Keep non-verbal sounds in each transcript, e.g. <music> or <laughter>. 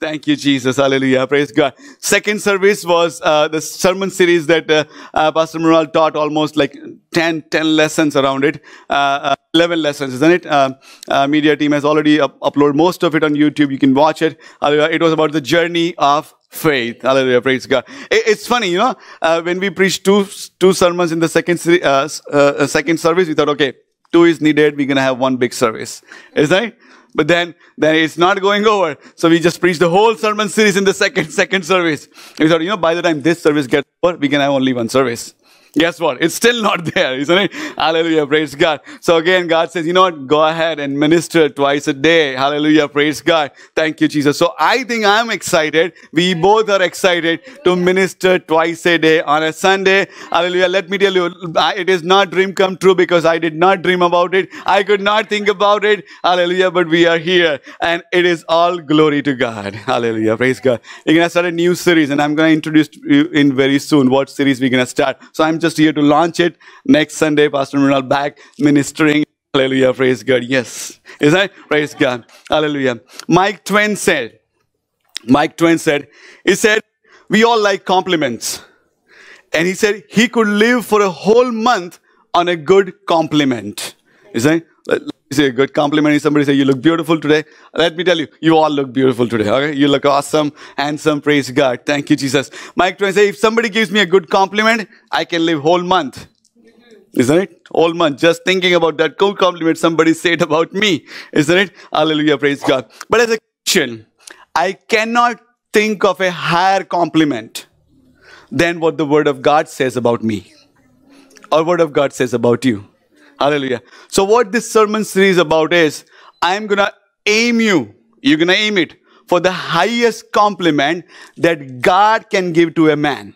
Thank you, Jesus. Hallelujah. Praise God. Second service was uh, the sermon series that uh, uh, Pastor Mural taught almost like 10, 10 lessons around it. Uh, uh, 11 lessons, isn't it? Uh, media team has already up uploaded most of it on YouTube. You can watch it. It was about the journey of faith. Hallelujah. Praise God. It, it's funny, you know, when we preach two, two sermons in the second, second service, we thought, okay, two is needed. We're going to have one big service. Isn't it? But then, then it's not going over. So we just preached the whole sermon series in the second, <laughs> second service. And we thought, you know, by the time this service gets over, we can have only one service. Guess what? It's still not <laughs> there, isn't it? Hallelujah, praise God. So again, God says, you know what? Go ahead and minister twice a day. Hallelujah, praise God. Thank you, Jesus. So I think I'm excited. We both are excited to minister twice a day on a Sunday. Hallelujah. Let me tell you, it is not dream come true because I did not dream about it. I could not think about it. Hallelujah, but we are here and it is all glory to God. Hallelujah, praise God. We're going to start a new series and I'm going to introduce you in very soon what series we're going to start. So I'm just here to launch it. Next Sunday, Pastor Mrinal back ministering. Hallelujah. Praise God. Yes. Is that? Praise God. Hallelujah. Mike Twain said, Mike Twain said, he said, we all like compliments. And he said he could live for a whole month on a good compliment. Is that? say a good compliment if somebody say you look beautiful today let me tell you you all look beautiful today okay you look awesome handsome praise god thank you jesus mike twain say if somebody gives me a good compliment i can live whole month isn't it? Whole month, just thinking about that cool compliment somebody said about me, isn't it? Hallelujah, praise God. But as a Christian, I cannot think of a higher compliment than what the Word of God says about me or Word of God says about you. Hallelujah. So what this sermon series about is, I'm going to aim you, you're going to aim it for the highest compliment that God can give to a man.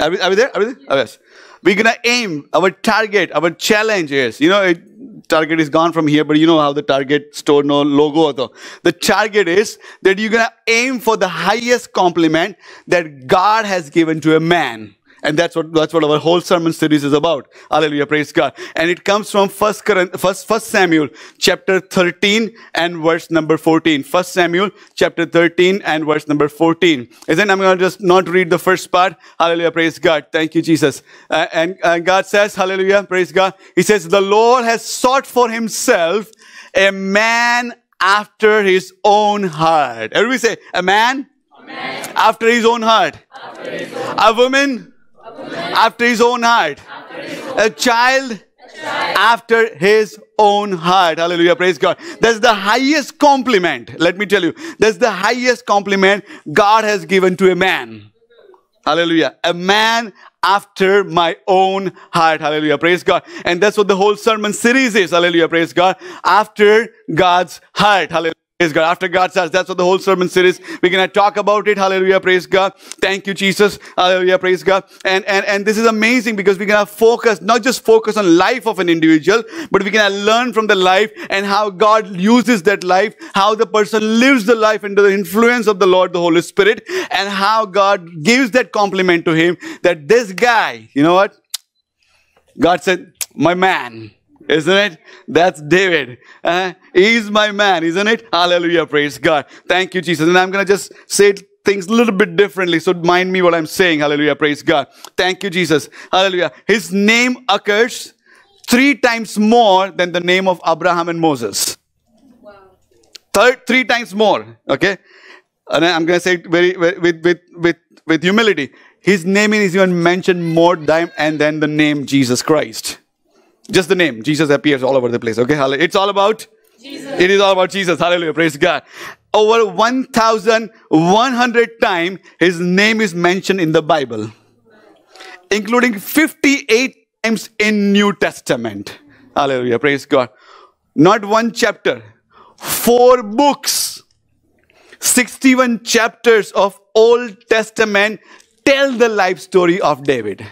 Are we, are we there? Are we there? Oh, yes. We're going to aim, our target, our challenge is, you know, it, target is gone from here, but you know how the target store no logo. Auto. The target is that you're going to aim for the highest compliment that God has given to a man. And that's what, that's what our whole sermon series is about. Hallelujah, praise God. And it comes from 1 first, first Samuel chapter 13 and verse number 14. First Samuel chapter 13 and verse number 14. is not I'm going to just not read the first part. Hallelujah, praise God. Thank you, Jesus. Uh, and, uh, God says, hallelujah, praise God. He says, the Lord has sought for himself a man after his own heart. Everybody say, a man? A man. After his own heart. His own heart. A woman? after his own heart. A child after his own heart. Hallelujah. Praise God. That's the highest compliment. Let me tell you. That's the highest compliment God has given to a man. Hallelujah. A man after my own heart. Hallelujah. Praise God. And that's what the whole sermon series is. Hallelujah. Praise God. After God's heart. Hallelujah. Praise God. After God says, that's what the whole sermon series. We're gonna talk about it. Hallelujah. Praise God. Thank you, Jesus. Hallelujah. Praise God. And and and this is amazing because we're gonna focus, not just focus on life of an individual, but we're gonna learn from the life and how God uses that life, how the person lives the life under the influence of the Lord, the Holy Spirit, and how God gives that compliment to him that this guy, you know what? God said, my man, isn't it? That's David. Uh, he's my man, isn't it? Hallelujah. Praise God. Thank you, Jesus. And I'm going to just say things a little bit differently. So mind me what I'm saying. Hallelujah. Praise God. Thank you, Jesus. Hallelujah. His name occurs three times more than the name of Abraham and Moses. Wow. Third, three times more. Okay. And I'm going to say it very, very, with, with, with, with humility. His name is even mentioned more time and then the name Jesus Christ. Just the name. Jesus appears all over the place. Okay, it's all about Jesus. It is all about Jesus. Hallelujah. Praise God. Over 1,100 times his name is mentioned in the Bible, including 58 times in New Testament. Hallelujah. Praise God. Not one chapter, four books, 61 chapters of Old Testament tell the life story of David.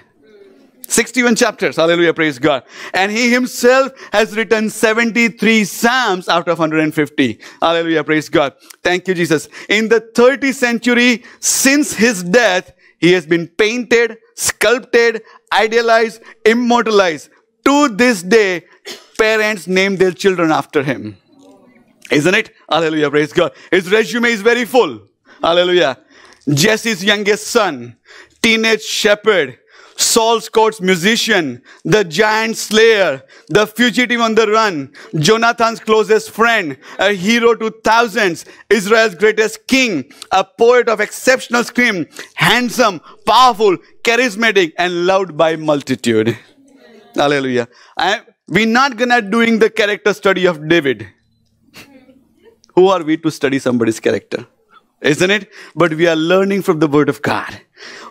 61 chapters. Hallelujah. Praise God. And he himself has written 73 Psalms out of 150. Hallelujah. Praise God. Thank you, Jesus. In the 30th century, since his death, he has been painted, sculpted, idealized, immortalized. To this day, parents name their children after him. Isn't it? Hallelujah. Praise God. His resume is very full. Hallelujah. Jesse's youngest son, teenage shepherd, Saul's court's musician, the giant slayer, the fugitive on the run, Jonathan's closest friend, a hero to thousands, Israel's greatest king, a poet of exceptional scream, handsome, powerful, charismatic, and loved by multitude. Hallelujah. I, we're not gonna doing the character study of David. Who are we to study somebody's character? Isn't it? But we are learning from the word of God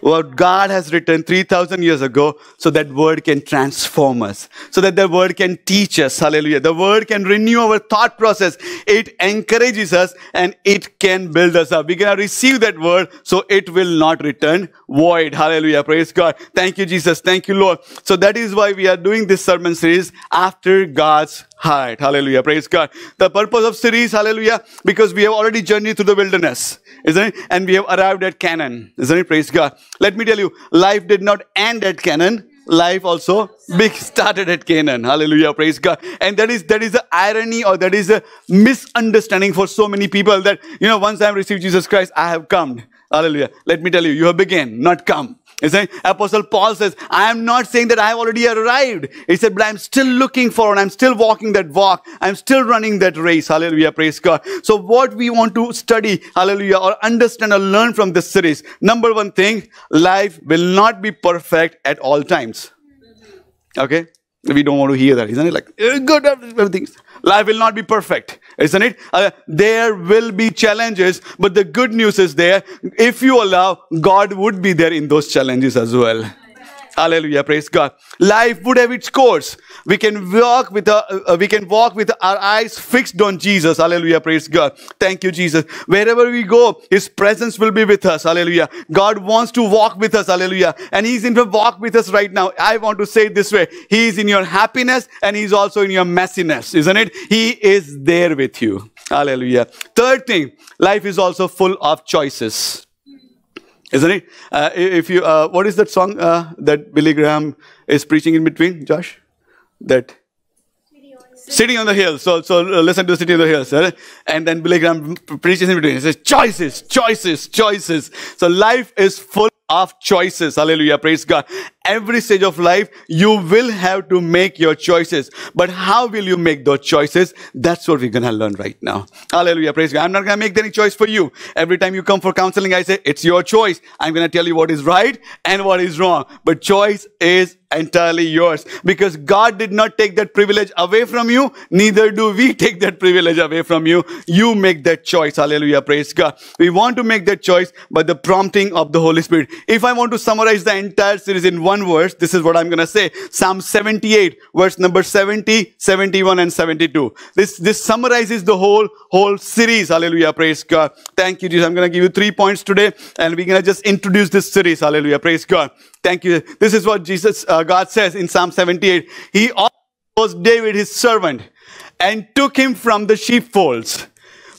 what God has written 3,000 years ago so that word can transform us, so that the word can teach us. Hallelujah. The word can renew our thought process. It encourages us and it can build us up. We're going to receive that word so it will not return void. Hallelujah. Praise God. Thank you, Jesus. Thank you, Lord. So that is why we are doing this sermon series after God's heart. Hallelujah. Praise God. The purpose of series, hallelujah, because we have already journeyed through the wilderness, isn't it? And we have arrived at Canaan, isn't it? Praise God. God. Let me tell you, life did not end at Canaan. Life also started at Canaan. Hallelujah, praise God. And that is that is the irony or that is a misunderstanding for so many people that you know once I've received Jesus Christ, I have come. Hallelujah. Let me tell you, you have begun, not come. You see, Apostle Paul says, I am not saying that I have already arrived. He said, but I'm still looking for and I'm still walking that walk. I'm still running that race. Hallelujah. Praise God. So what we want to study, hallelujah, or understand or learn from this series. Number one thing, life will not be perfect at all times. Okay? We don't want to hear that, isn't it? Like, eh, good, everything. Life will not be perfect. Isn't it? Uh, there will be challenges, but the good news is there. If you allow, God would be there in those challenges as well. Hallelujah, praise God. Life would have its course. We can walk with a, uh, uh, we can walk with our eyes fixed on Jesus. Hallelujah, praise God. Thank you, Jesus. Wherever we go, His presence will be with us. Hallelujah. God wants to walk with us. Hallelujah. And He's in the walk with us right now. I want to say it this way. He is in your happiness and He's also in your messiness, isn't it? He is there with you. Hallelujah. Third thing, life is also full of choices. Isn't it? Uh, if you, uh, what is that song uh, that Billy Graham is preaching in between, Josh? That sitting on the Hill. So, so uh, listen to the City on the Hill. Sir. And then Billy Graham preaches in between. He says, choices, choices, choices. So life is full of choices. Hallelujah. Praise God. Every stage of life, you will have to make your choices. But how will you make those choices? That's what we're going to learn right now. Hallelujah. Praise God. I'm not going to make any choice for you. Every time you come for counseling, I say, it's your choice. I'm going to tell you what is right and what is wrong. But choice is entirely yours because God did not take that privilege away from you. Neither do we <laughs> take that privilege away from you. You make that choice. Hallelujah. Praise God. We want to make that choice by the prompting of the Holy Spirit. If I want to summarize the entire series in one verse, this is what I'm going to say. Psalm 78, verse number 70, 71, and 72. This, this summarizes the whole, whole series. Hallelujah. Praise God. Thank you, Jesus. I'm going to give you three points today, and we're going to just introduce this series. Hallelujah. Praise God. Thank you. This is what Jesus, uh, God says in Psalm 78. He was David, his servant, and took him from the sheepfolds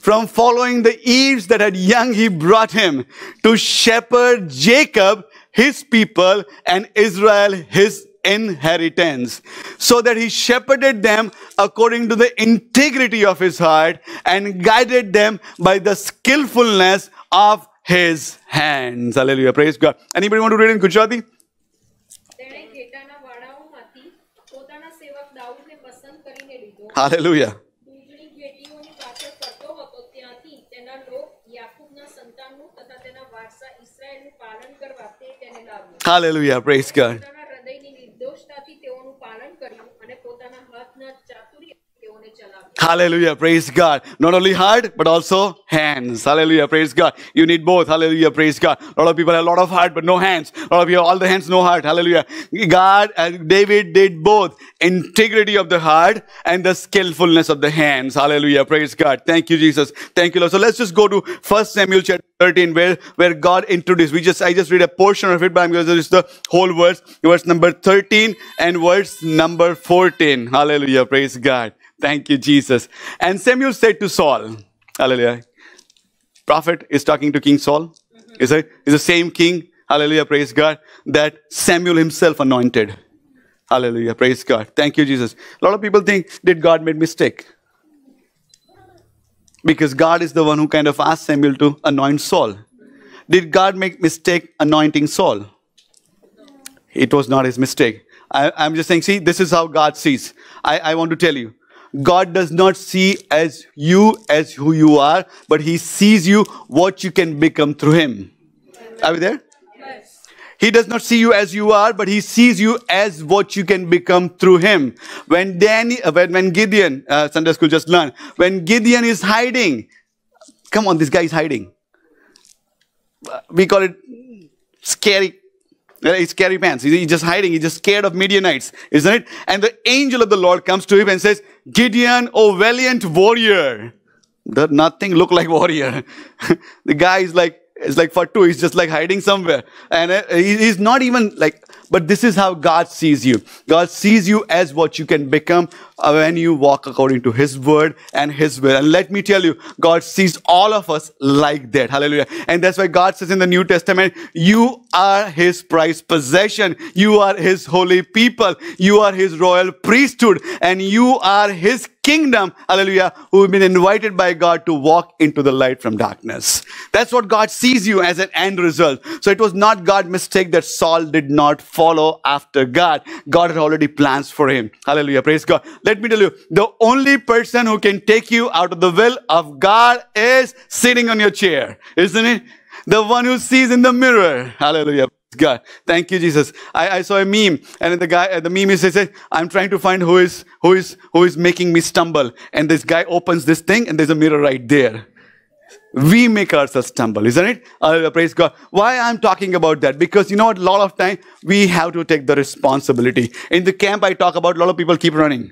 from following the ears that had young, he brought him to shepherd Jacob, his people, and Israel, his inheritance, so that he shepherded them according to the integrity of his heart and guided them by the skillfulness of his hands. Hallelujah. Praise God. Anybody want to read in Gujarati? Hallelujah. Hallelujah. Praise God. Hallelujah. Praise God. Not only heart, but also hands. Hallelujah. Praise God. You need both. Hallelujah. Praise God. A lot of people have a lot of heart, but no hands. A lot of people, all the hands, no heart. Hallelujah. God, uh, David did both integrity of the heart and the skillfulness of the hands. Hallelujah. Praise God. Thank you, Jesus. Thank you, Lord. So let's just go to 1 Samuel chapter 13, where, where God introduced. We just, I just read a portion of it, but I'm going to just the whole verse. Verse number 13 and verse number 14. Hallelujah. Praise God. Thank you, Jesus. And Samuel said to Saul, Hallelujah. Prophet is talking to King Saul. Mm-hmm. Is it is the same king? Hallelujah, praise God. That Samuel himself anointed. Hallelujah, praise God. Thank you, Jesus. A lot of people think, did God make mistake? Because God is the one who kind of asked Samuel to anoint Saul. Did God make mistake anointing Saul? It was not his mistake. I, am just saying, see, this is how God sees. I, I want to tell you, God does not see as you as who you are, but He sees you what you can become through Him. Are we there? Yes. He does not see you as you are, but he sees you as what you can become through him. When Danny, uh, when, when Gideon, uh, Sunday school just learned, when Gideon is hiding, come on, this guy is hiding. Uh, we call it scary He's carrying Pants. He's just hiding. He's just scared of Midianites, isn't it? And the angel of the Lord comes to him and says, Gideon, O valiant warrior. Does nothing look like warrior. <laughs> the guy is like, it's like Fatu. He's just like hiding somewhere. And uh, he's not even like, but this is how God sees you. God sees you as what you can become uh, when you walk according to His word and His will. And let me tell you, God sees all of us like that. Hallelujah. And that's why God says in the New Testament, you are His prized possession. You are His holy people. You are His royal priesthood. And you are His kingdom, hallelujah, who've been invited by God to walk into the light from darkness. That's what God sees you as an end result. So it was not God's mistake that Saul did not follow after God. God had already plans for him. Hallelujah. Praise God. Let me tell you, the only person who can take you out of the will of God is sitting on your chair, isn't it? The one who sees in the mirror. Hallelujah. God, thank you, Jesus. I, I saw a meme, and the guy, uh, the meme is says, "I'm trying to find who is who is who is making me stumble." And this guy opens this thing, and there's a mirror right there. We make ourselves stumble, isn't it? Hallelujah. praise God. Why I'm talking about that? Because you know what? A lot of time we have to take the responsibility. In the camp, I talk about a lot of people keep running.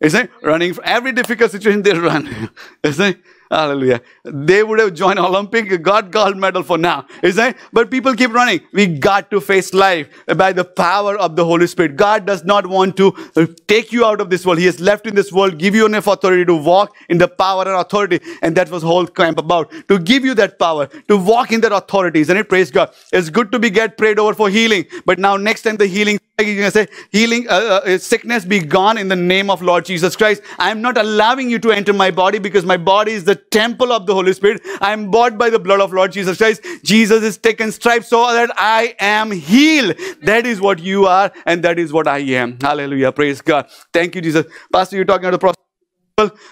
Is it? Running from every difficult situation they run. <laughs> Is it? Hallelujah. They would have joined Olympic, got gold medal for now. Is it? But people keep running. We got to face life by the power of the Holy Spirit. God does not want to uh, take you out of this world. He has left in this world, give you enough authority to walk in the power and authority. And that was whole camp about. To give you that power, to walk in that authority. Isn't it? Praise God. It's good to be get prayed over for healing. But now next time the healing you can say, healing, uh, uh, uh, sickness be gone in the name of Lord Jesus Christ. I am not allowing you to enter my body because my body is the temple of the Holy Spirit. I am bought by the blood of Lord Jesus Christ. Jesus is taken stripes so that I am healed. That is what you are and that is what I am. Hallelujah. Praise God. Thank you, Jesus. Pastor, you're talking about the process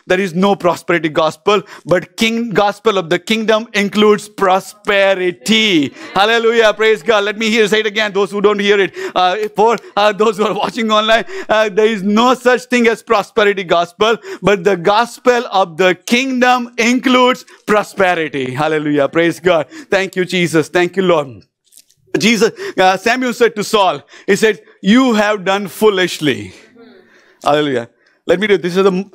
there is no prosperity gospel but king gospel of the kingdom includes prosperity hallelujah praise god let me hear say it again those who don't hear it uh, for uh, those who are watching online uh, there is no such thing as prosperity gospel but the gospel of the kingdom includes prosperity hallelujah praise god thank you jesus thank you lord jesus uh, samuel said to saul he said you have done foolishly hallelujah let me do this is the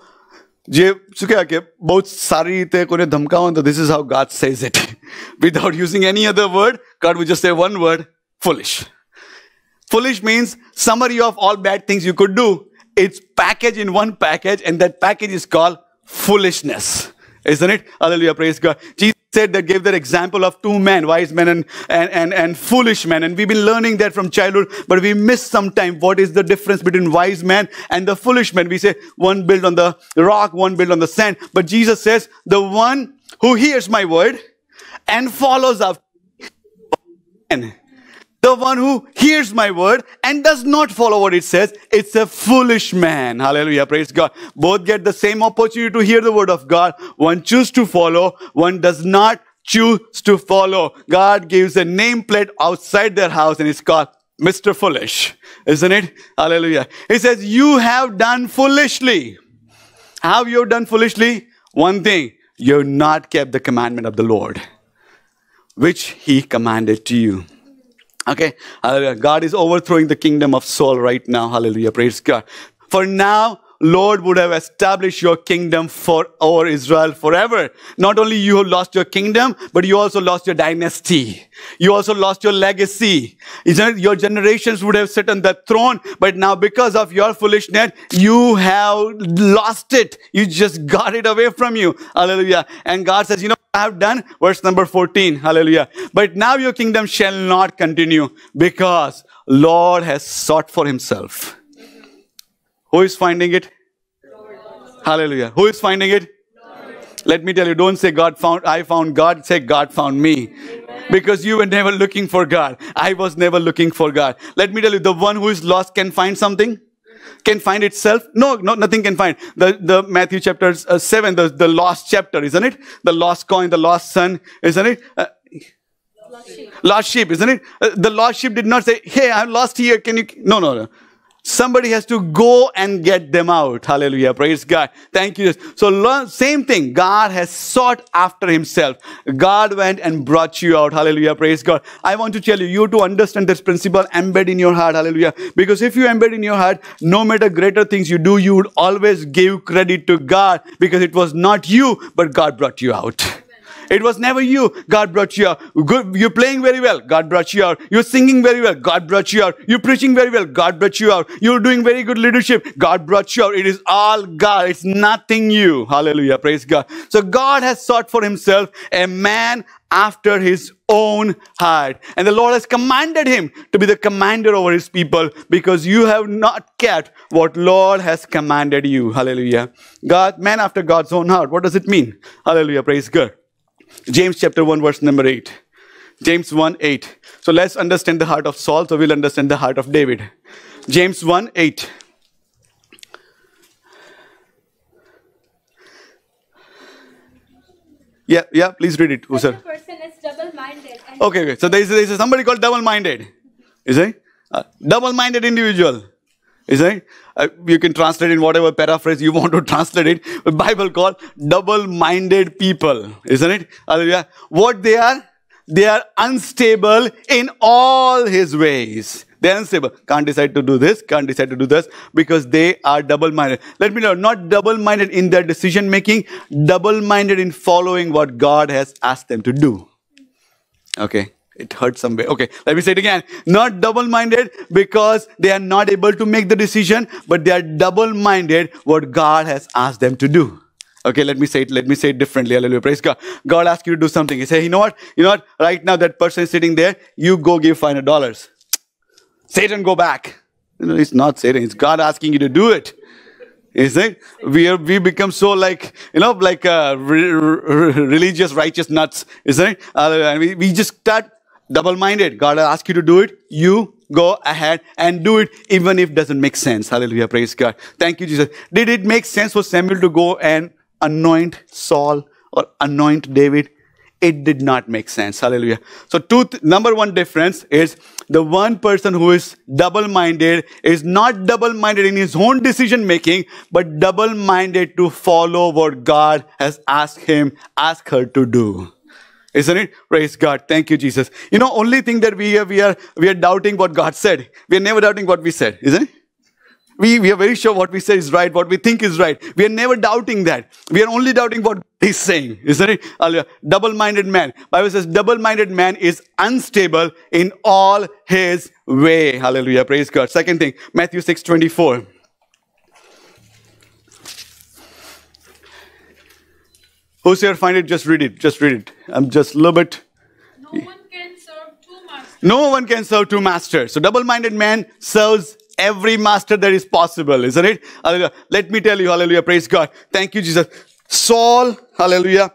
જે શું કહેવાય કે બહુ જ સારી રીતે કોઈને ધમકાવો તો this is how God says it without using any other word God will just say one word foolish foolish means summary of all bad things you could do it's package in one package and that package is called foolishness. Isn't it? Hallelujah. Praise God. Jesus said that gave that example of two men, wise men and, and, and, and foolish men. And we've been learning that from childhood, but we miss sometimes what is the difference between wise men and the foolish men. We say one built on the rock, one built on the sand. But Jesus says, the one who hears my word and follows after. The one who hears my word and does not follow what it says, it's a foolish man. Hallelujah. Praise God. Both get the same opportunity to hear the word of God. One chooses to follow, one does not choose to follow. God gives a nameplate outside their house and it's called Mr. Foolish. Isn't it? Hallelujah. He says, You have done foolishly. Have you done foolishly? One thing, you've not kept the commandment of the Lord, which he commanded to you. Okay, hallelujah. God is overthrowing the kingdom of Saul right now. Hallelujah. Praise God. For now, Lord would have established your kingdom for over Israel forever. Not only you have lost your kingdom, but you also lost your dynasty. You also lost your legacy. Your generations would have sat on that throne, but now because of your foolishness, you have lost it. You just got it away from you. Hallelujah. And God says, you know, I have done. Verse number 14. Hallelujah. But now your kingdom shall not continue because Lord has sought for himself. Who is finding it? Lord. Hallelujah. Who is finding it? Lord. Let me tell you, don't say God found, I found God, say God found me. Because you were never looking for God. I was never looking for God. Let me tell you, the one who is lost can find something can find itself? No, no nothing can find. The, the Matthew chapter uh, 7, the, the lost chapter, isn't it? The lost coin, the lost son, isn't it? Uh, lost, sheep. lost sheep, isn't it? Uh, the lost sheep did not say, hey, I'm lost here. Can you? No, no, no. Somebody has to go and get them out. Hallelujah. Praise God. Thank you. So learn, same thing. God has sought after himself. God went and brought you out. Hallelujah. Praise God. I want to tell you, you to understand this principle, embed in your heart. Hallelujah. Because if you embed in your heart, no matter greater things you do, you would always give credit to God because it was not you, but God brought you out. It was never you. God brought you out. You're playing very well. God brought you out. You're singing very well. God brought you out. You're preaching very well. God brought you out. You're doing very good leadership. God brought you out. It is all God. It's nothing you. Hallelujah. Praise God. So God has sought for himself a man after his own heart. And the Lord has commanded him to be the commander over his people because you have not kept what Lord has commanded you. Hallelujah. God, man after God's own heart. What does it mean? Hallelujah. Praise God. James chapter 1, verse number 8. James 1, 8. So let's understand the heart of Saul, so we'll understand the heart of David. James 1, 8. Yeah, yeah, please read it, Usar. Okay, okay, so there is, there is somebody called double-minded. Is it? Uh, double-minded individual. Is it? Uh, you can translate in whatever paraphrase you want to <laughs> translate it. The Bible called double-minded people, isn't it? Hallelujah. What they are? They are unstable in all his ways. They're unstable. Can't decide to do this, can't decide to do this, because they are double-minded. Let me know, not double-minded in their decision-making, double-minded in following what God has asked them to do. Okay. It hurts somewhere. Okay, let me say it again. Not double minded because they are not able to make the decision, but they are double minded what God has asked them to do. Okay, let me say it, let me say it differently. Hallelujah. Praise God. God asks you to do something. He say, you know what? You know what? Right now that person is sitting there, you go give five hundred dollars. Satan, go back. You know, it's not Satan, it's God asking you to do it. Is it? We are, we become so like, you know, like uh, re- re- religious, righteous nuts. Is not it? Uh, and we, we just start double minded. God will ask you to do it. You go ahead and do it, even if it doesn't make sense. Hallelujah. Praise God. Thank you, Jesus. Did it make sense for Samuel to go and anoint Saul or anoint David? It did not make sense. Hallelujah. So, two number one difference is the one person who is double minded is not double minded in his own decision making, but double minded to follow what God has asked him, asked her to do. Isn't it? Praise God. Thank you, Jesus. You know, only thing that we are, we are, we are doubting what God said. We are never doubting what we said, isn't it? We, we are very sure what we say is right, what we think is right. We are never doubting that. We are only doubting what he's saying, isn't it? Double-minded man. Bible says double-minded man is unstable in all his way. Hallelujah. Praise God. Second thing, Matthew 6, 24. Who's here find it? Just read it. Just read it. I'm just a little bit. No one can serve two masters. No one can serve two masters. So double-minded man serves every master that is possible, isn't it? Hallelujah. Let me tell you, hallelujah, praise God. Thank you, Jesus. Saul, hallelujah,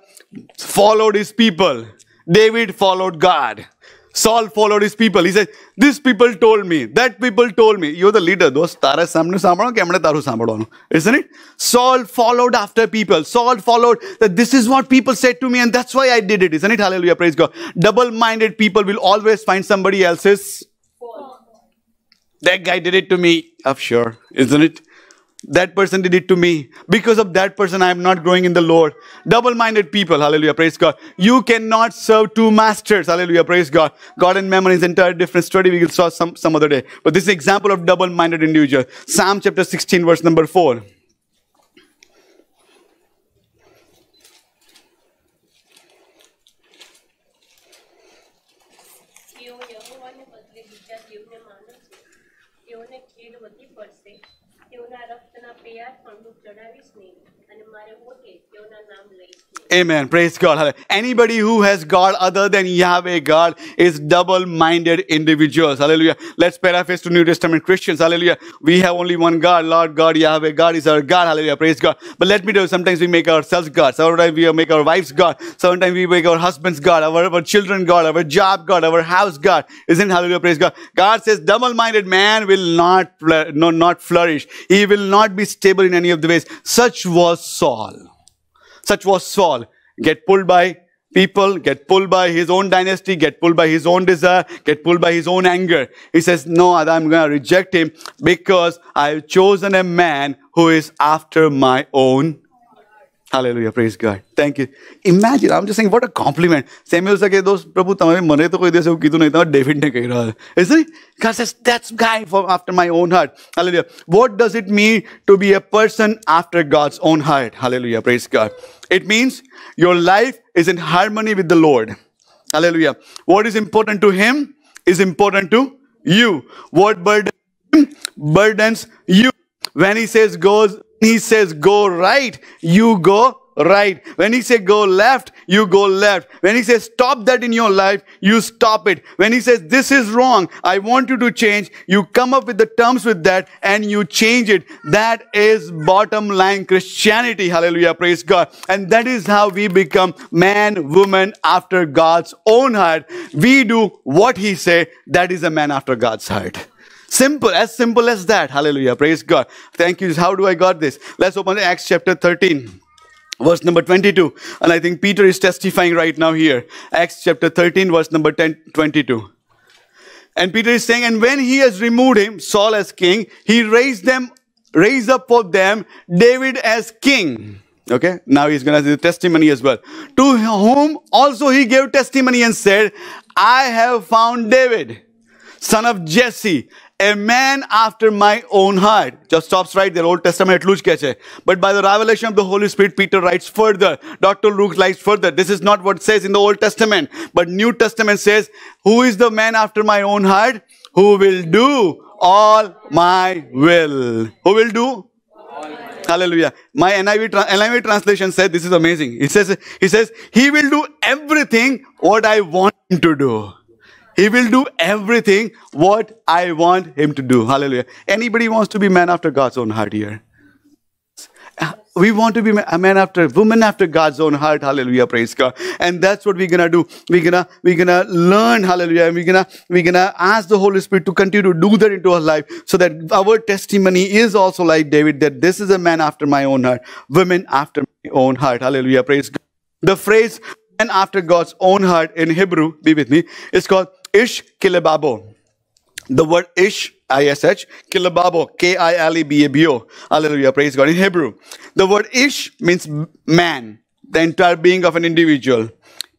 followed his people. David followed God. Saul followed his people. He said, this people told me, that people told me. You're the leader, દોસ્ત તારે સામે સાંભળો કે એમણે સાંભળવાનું isn't it? Saul followed after people. Saul followed that this is what people said to me and that's why I did it, isn't it? Hallelujah, praise God. Double-minded people will always find somebody else's. That guy did it to me, Of sure, isn't it? That person did it to me. Because of that person, I am not growing in the Lord. Double minded people, hallelujah, praise God. You cannot serve two masters, hallelujah, praise God. God and mammon is entire different study. We will saw some, some other day. But this is example of double minded individual. Psalm chapter 16, verse number 4. Amen. Praise God. Anybody who has God other than Yahweh God is double-minded individuals. Hallelujah. Let's paraphrase to New Testament Christians. Hallelujah. We have only one God, Lord God, Yahweh God is our God. Hallelujah. Praise God. But let me tell you, sometimes we make ourselves God. Sometimes we make our wives God. Sometimes we make our husbands God, our, our children God, our job God, our house God. Isn't hallelujah? Praise God. God says double-minded man will not, no, not flourish. He will not be stable in any of the ways. Such was Saul. Such was Saul. Get pulled by people, get pulled by his own dynasty, get pulled by his own desire, get pulled by his own anger. He says, no, I'm going to reject him because I've chosen a man who is after my own hallelujah praise God thank you imagine um just saying what a compliment Samuel સકે દોસ્ત પ્રભુ તમે મને તો કોઈ દિવસ એવું કીધું નહીં તમે ડેવિડને કહી રહ્યા is it God says that's guy for after my own heart hallelujah what does it mean to be a person after God's own heart hallelujah praise God it means your life is in harmony with the Lord hallelujah what is important to him is important to you what burdens burdens you when he says goes he says go right, you go right. When he says go left, you go left. When he says stop that in your life, you stop it. When he says this is wrong, I want you to change, you come up with the terms with that and you change it. That is bottom line Christianity. Hallelujah. Praise God. And that is how we become man, woman after God's own heart. We do what he say. That is a man after God's heart. Simple, as simple as that. Hallelujah. Praise God. Thank you. How do I got this? Let's open Acts chapter 13. Verse number 22, and I think Peter is testifying right now here. Acts chapter 13, verse number 10, 22. And Peter is saying, and when he has removed him, Saul as king, he raised them, raised up for them David as king. Okay, now he's going to do testimony as well. To whom also he gave testimony and said, I have found David, son of Jesse, a man after my own heart. Just stops right there. Old Testament Luke catch. But by the revelation of the Holy Spirit, Peter writes further. Dr. Luke writes further. This is not what says in the Old Testament, but New Testament says, who is the man after my own heart? Who will do all my will? Who will do? Hallelujah. My NIV, NIV translation said, this is amazing. It says, he says, he will do everything what I want him to do. He will do everything what I want him to do. Hallelujah. Anybody wants to be man after God's own heart here? Uh, we want to be a man after, woman after God's own heart. Hallelujah. Praise God. And that's what we're gonna do. We're gonna we're gonna learn. Hallelujah. And we're gonna we're gonna ask the Holy Spirit to continue to do that into our life, so that our testimony is also like David. That this is a man after my own heart, women after my own heart. Hallelujah. Praise God. The phrase "man after God's own heart" in Hebrew, be with me, is called ish kilibabo. The word ish, I-S-H, kilibabo, K-I-L-E-B-A-B-O. Hallelujah, praise God. In Hebrew, the word ish means man, the entire being of an individual.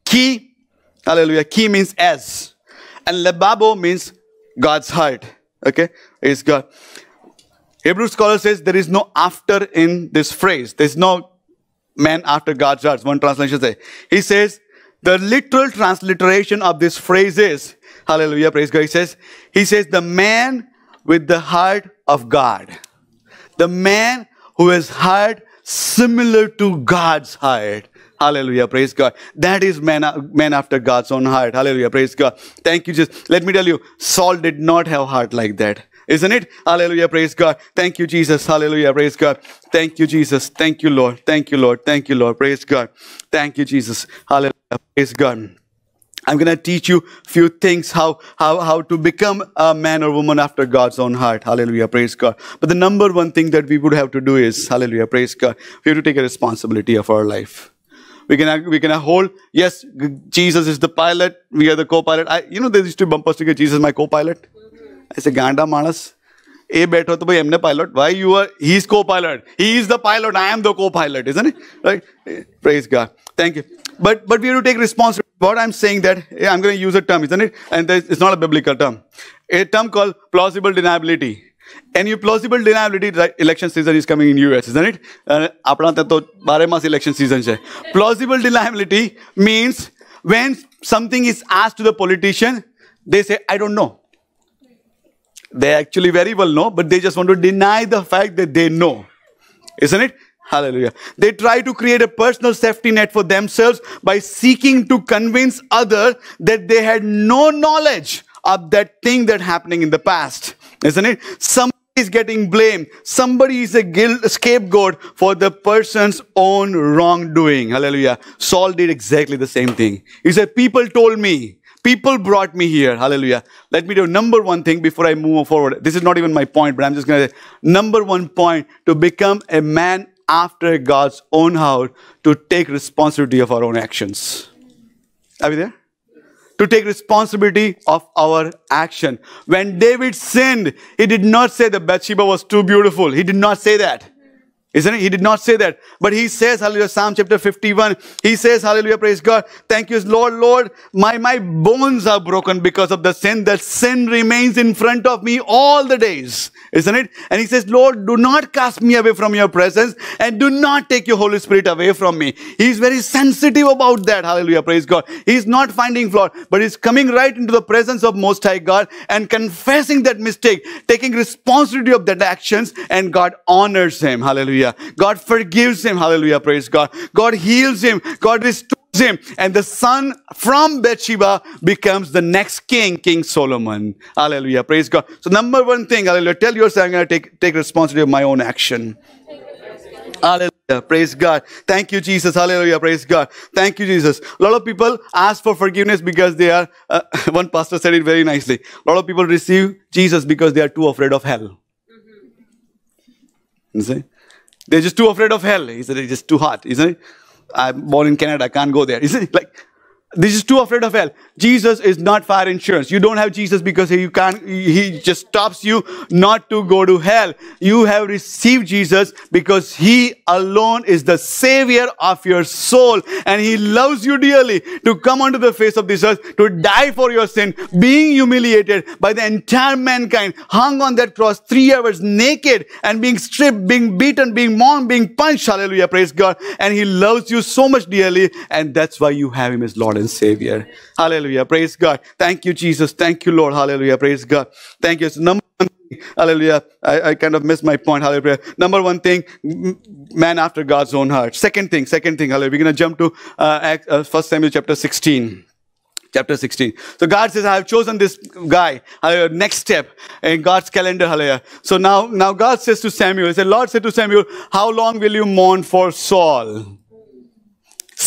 Ki, hallelujah, ki means as. And lebabo means God's heart. Okay, is God. Hebrew scholar says there is no after in this phrase. There's no man after God's heart. One translation says. He says the literal transliteration of this phrase is, hallelujah, praise God. He says, he says, the man with the heart of God. The man who has heart similar to God's heart. Hallelujah, praise God. That is man, man after God's own heart. Hallelujah, praise God. Thank you, Jesus. Let me tell you, Saul did not have heart like that. Isn't it? Hallelujah, praise God. Thank you, Jesus. Hallelujah, praise God. Thank you, Jesus. Thank you, Lord. Thank you, Lord. Thank you, Lord. Praise God. Thank you, Jesus. Hallelujah. Praise God. I'm going to teach you few things how, how, how to become a man or woman after God's own heart. Hallelujah. Praise God. But the number one thing that we would have to do is, hallelujah. Praise God. We have to take a responsibility of our life. We can, we can hold, yes, Jesus is the pilot. We are the co-pilot. you know, they used to bumper sticker, Jesus my co-pilot. I say, Ganda Manas. A, એ બેઠો તો ભાઈ the pilot. Why you are? He's co-pilot. He is the pilot. I am the co-pilot. Isn't it? Right? Praise God. Thank you. but but we have to take responsibility. What I'm saying that I'm going to use a term, isn't it? And it's not a biblical term. A term called plausible deniability. And plausible deniability election season is coming in US, isn't it? આપણા ત્યાં તો બારે માસ election season છે. Plausible deniability means when something is asked to the politician, they say I don't know. They actually very well know, but they just want to deny the fact that they know. Isn't it? Hallelujah. They try to create a personal safety net for themselves by seeking to convince others that they had no knowledge of that thing that happening in the past. Isn't it? Somebody is getting blamed. Somebody is a guilt, scapegoat for the person's own wrongdoing. Hallelujah. Saul did exactly the same thing. He said, people told me. People brought me here. Hallelujah. Let me do number one thing before I move forward. This is not even my point, but I'm just going to say number one point to become a man after God's own heart to take responsibility of our own actions. Are we there? to take responsibility of our action. When David sinned, he did not say that Bathsheba was too beautiful. He did not say that. Isn't it? He did not say that. But he says, hallelujah, Psalm chapter 51, he says, hallelujah, praise God. Thank you, Lord, Lord. My, my bones are broken because of the sin. That sin remains in front of me all the days isn't it? And he says, Lord, do not cast me away from your presence and do not take your Holy Spirit away from me. He's very sensitive about that. Hallelujah. Praise God. He's not finding flaw, but he's coming right into the presence of Most High God and confessing that mistake, taking responsibility of that actions, and God honors him. Hallelujah. God forgives him. Hallelujah. Praise God. God heals him. God restores him. And the son from Bathsheba becomes the next king, King Solomon. Hallelujah. Praise God. So number one thing, hallelujah, tell yourself I'm going to take, take responsibility of my own action. Hallelujah. Praise God. Thank you, Jesus. Hallelujah. Praise God. Thank you, Jesus. A lot of people ask for forgiveness because they are, uh, <laughs> one pastor said it very nicely. A lot of people receive Jesus because they are too afraid of hell. You see? They're just too afraid of hell. He said, it's just too hot, isn't it? I'm born in Canada, I can't go there. Is it like this is too afraid of hell. Jesus is not fire insurance. You don't have Jesus because you can't, he just stops you not to go to hell. You have received Jesus because he alone is the savior of your soul and he loves you dearly to come onto the face of this earth to die for your sin, being humiliated by the entire mankind, hung on that cross three hours naked and being stripped, being beaten, being mocked, being punched. Hallelujah. Praise God. And he loves you so much dearly. And that's why you have him as Lord and Savior. Hallelujah. Praise God. Thank you, Jesus. Thank you, Lord. Hallelujah. Praise God. Thank you. So number one, hallelujah. I, I kind of missed my point. Hallelujah. Number one thing, man after God's own heart. Second thing, second thing, hallelujah. We're going to jump to uh, 1 uh, Samuel chapter 16 chapter 16. So God says, I have chosen this guy, hallelujah, next step in God's calendar, hallelujah. So now, now God says to Samuel, he said, Lord said to Samuel, how long will you mourn for Saul?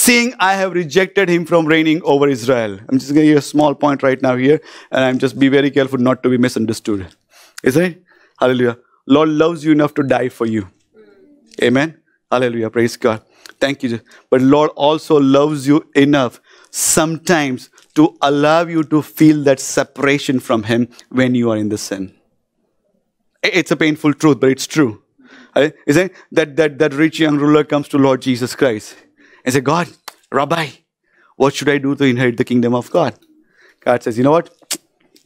seeing I have rejected him from reigning over Israel. I'm just giving you a small point right now here, and I'm just be very careful not to be misunderstood. Isn't it? Hallelujah. Lord loves you enough to die for you. Amen. Hallelujah. Praise God. Thank you. But Lord also loves you enough sometimes to allow you to feel that separation from Him when you are in the sin. It's a painful truth, but it's true. Is it that that that rich young ruler comes to Lord Jesus Christ? and say, God, Rabbi, what should I do to inherit the kingdom of God? God says, you know what?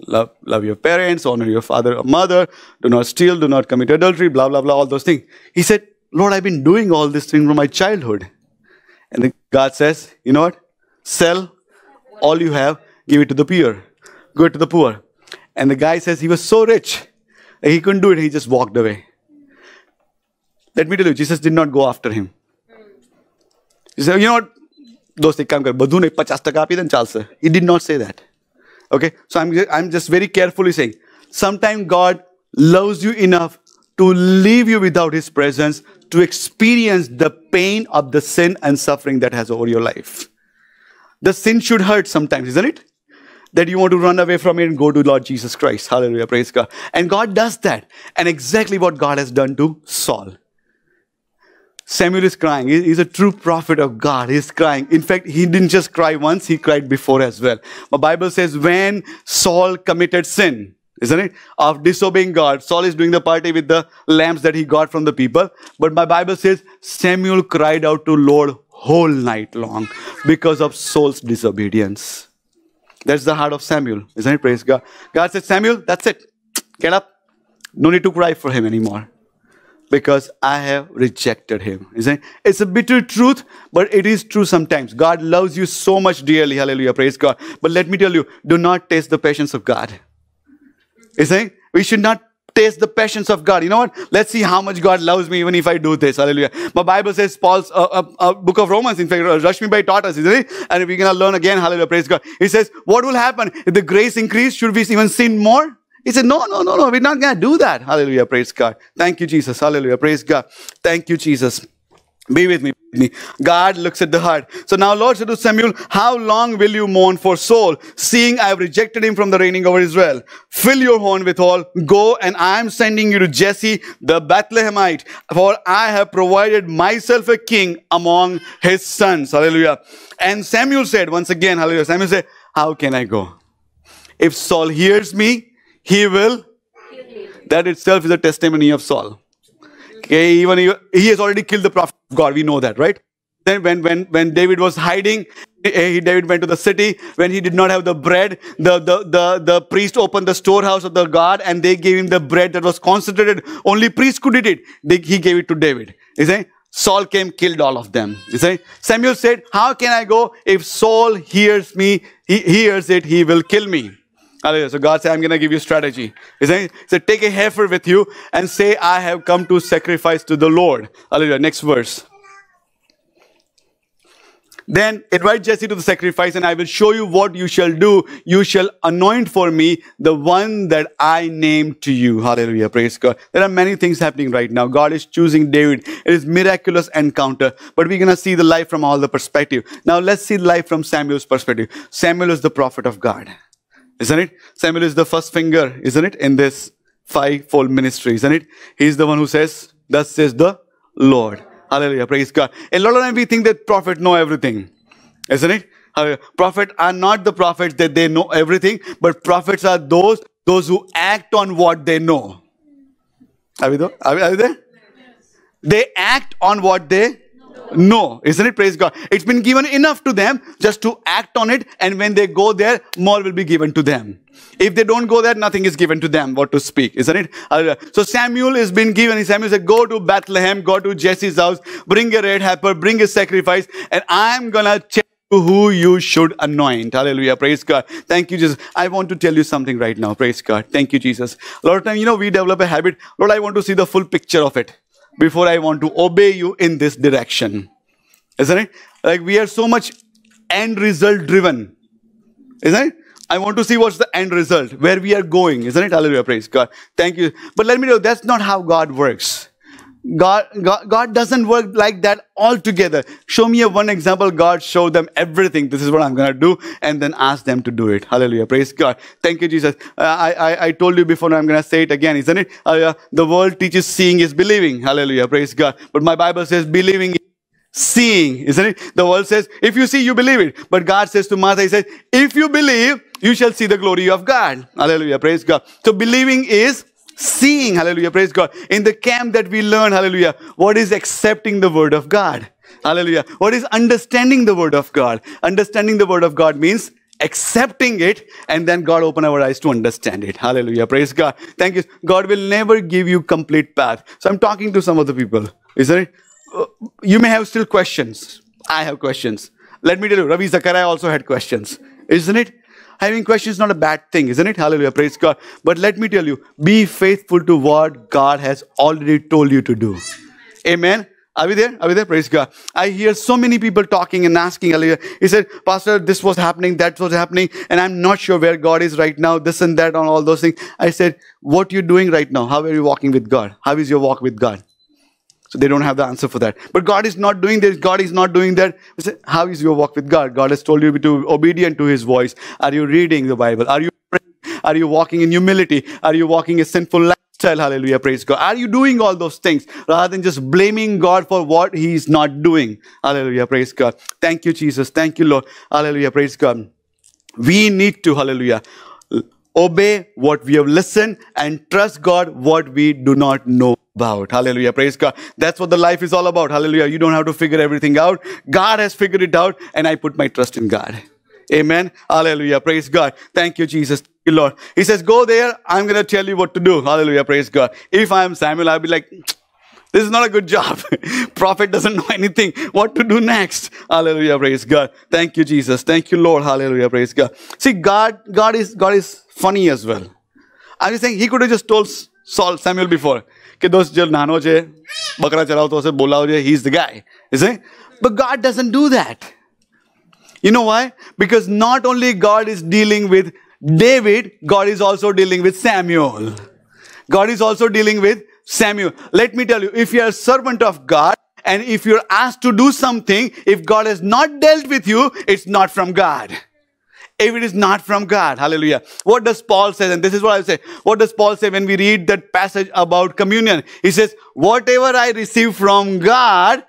Love, love your parents, honor your father or mother, do not steal, do not commit adultery, blah, blah, blah, all those things. He said, Lord, I've been doing all these things from my childhood. And then God says, you know what? Sell all you have, give it to the poor, go to the poor. And the guy says he was so rich he couldn't do it, he just walked away. Let me tell you, Jesus did not go after him. He said, you know what? Dost ek kaam kar. Badhu ne 50 taka aap hi then chaal He did not say that. Okay. So I'm, I'm just very carefully saying, sometimes God loves you enough to leave you without his presence, to experience the pain of the sin and suffering that has over your life. The sin should hurt sometimes, isn't it? That you want to run away from it and go to Lord Jesus Christ. Hallelujah. Praise God. And God does that. And exactly what God has done to Saul. Samuel is crying. He's a true prophet of God. He's crying. In fact, he didn't just cry once, he cried before as well. The Bible says, when Saul committed sin, isn't it? Of disobeying God. Saul is doing the party with the lamps that he got from the people. But my Bible says Samuel cried out to Lord whole night long because of Saul's disobedience. That's the heart of Samuel, isn't it? Praise God. God said, Samuel, that's it. Get up. No need to cry for him anymore because I have rejected him. isn't it? It's a bitter truth, but it is true sometimes. God loves you so much dearly. Hallelujah. Praise God. But let me tell you, do not taste the patience of God. You see? We should not taste the patience of God. You know what? Let's see how much God loves me even if I do this. Hallelujah. My Bible says, Paul's uh, uh, uh, book of Romans, in fact, me by taught us, isn't it? And we're going to learn again. Hallelujah. Praise God. He says, what will happen? If the grace increase, should we even sin more? He said, No, no, no, no, we're not going to do that. Hallelujah. Praise God. Thank you, Jesus. Hallelujah. Praise God. Thank you, Jesus. Be with me. Me. God looks at the heart. So now Lord said to Samuel, How long will you mourn for Saul, seeing I have rejected him from the reigning over Israel? Fill your horn with all. go, and I am sending you to Jesse the Bethlehemite, for I have provided myself a king among his sons. Hallelujah. And Samuel said, once again, Hallelujah. Samuel said, How can I go? If Saul hears me, he will. That itself is a testimony of Saul. Okay, even he, he has already killed the prophet of God. We know that, right? Then when, when, when David was hiding, he, David went to the city. When he did not have the bread, the, the, the, the priest opened the storehouse of the God and they gave him the bread that was concentrated. Only priest could eat it. They, he gave it to David. You see? Saul came, killed all of them. You see? Samuel said, how can I go? If Saul hears me, he hears it, he will kill me. Hallelujah. So God said, I'm going to give you strategy. He said, take a heifer with you and say, I have come to sacrifice to the Lord. Hallelujah. Next verse. Then invite Jesse to the sacrifice, and I will show you what you shall do. You shall anoint for me the one that I name to you. Hallelujah. Praise God. There are many things happening right now. God is choosing David. It is miraculous encounter. But we're going to see the life from all the perspective. Now let's see life from Samuel's perspective. Samuel is the prophet of God. Isn't it? Samuel is the first finger, isn't it? In this five-fold ministry, isn't it? He's the one who says, thus says the Lord. Hallelujah. Praise God. A lot of times we think that prophet know everything. Isn't it? Prophets are not the prophets that they know everything, but prophets are those, those who act on what they know. Are we, there? Are we, are we there? They act on what they no, isn't it? Praise God. It's been given enough to them just to act on it, and when they go there, more will be given to them. If they don't go there, nothing is given to them, what to speak, isn't it? Uh, so Samuel has been given, Samuel said, go to Bethlehem, go to Jesse's house, bring a red heifer, bring a sacrifice, and I'm gonna check who you should anoint. Hallelujah. Praise God. Thank you, Jesus. I want to tell you something right now. Praise God. Thank you, Jesus. A lot of time, you know, we develop a habit. Lord, I want to see the full picture of it before I want to obey you in this direction. Isn't it? Like we are so much end result driven. Isn't it? I want to see what's the end result, where we are going. Isn't it? Hallelujah, praise God. Thank you. But let me know, that's not how God works. God, God, God doesn't work like that altogether. Show me a one example. God showed them everything. This is what I'm going to do. And then ask them to do it. Hallelujah. Praise God. Thank you, Jesus. Uh, I, I, I told you before, I'm going to say it again, isn't it? Uh, the world teaches seeing is believing. Hallelujah. Praise God. But my Bible says believing is seeing, isn't it? The world says, if you see, you believe it. But God says to Martha, He says, if you believe, you shall see the glory of God. Hallelujah. Praise God. So believing is seeing, hallelujah, praise God. In the camp that we learn, hallelujah, what is accepting the word of God? Hallelujah. What is understanding the word of God? Understanding the word of God means accepting it and then God open our eyes to understand it. Hallelujah. Praise God. Thank you. God will never give you complete path. So I'm talking to some of the people. Is there, it? Uh, you may have still questions. I have questions. Let me tell you, Ravi Zakaria also had questions. Isn't it? having questions is not a bad thing, isn't it? Hallelujah, praise God. But let me tell you, be faithful to what God has already told you to do. Amen. Are we there? Are we there? Praise God. I hear so many people talking and asking. Hallelujah. He said, Pastor, this was happening, that was happening, and I'm not sure where God is right now, this and that, on all those things. I said, What you doing right now? How are you walking with God? How is your walk with God? So they don't have the answer for that. But God is not doing this. God is not doing that. How is your walk with God? God has told you to be obedient to His voice. Are you reading the Bible? Are you praying? Are you walking in humility? Are you walking a sinful lifestyle? Hallelujah. Praise God. Are you doing all those things rather than just blaming God for what He is not doing? Hallelujah. Praise God. Thank you, Jesus. Thank you, Lord. Hallelujah. Praise God. We need to, hallelujah, obey what we have listened and trust God what we do not know about. Hallelujah. Praise God. That's what the life is all about. Hallelujah. You don't have to figure everything out. God has figured it out, and I put my trust in God. Amen. Hallelujah. Praise God. Thank you, Jesus. Thank you, Lord. He says, Go there. I'm going to tell you what to do. Hallelujah. Praise God. If I'm Samuel, I'll be like, this is not a good job. <laughs> Prophet doesn't know anything. What to do next? Hallelujah. Praise God. Thank you, Jesus. Thank you, Lord. Hallelujah. Praise God. See, God, God is God is funny as well. I'm just saying he could have just told Saul Samuel before. કે દોસ્ત જે નાનો છે બકરા ચલાવતો હશે બોલાવજે he is the guy is But God doesn't do that. You know why? Because not only God is dealing with David, God is also dealing with Samuel. God is also dealing with Samuel. Let me tell you, if you are a servant of God and if you're asked to do something, if God has not dealt with you, it's not from God if it is not from God. Hallelujah. What does Paul say? And this is what I say. What does Paul say when we read that passage about communion? He says, Whatever I receive from God,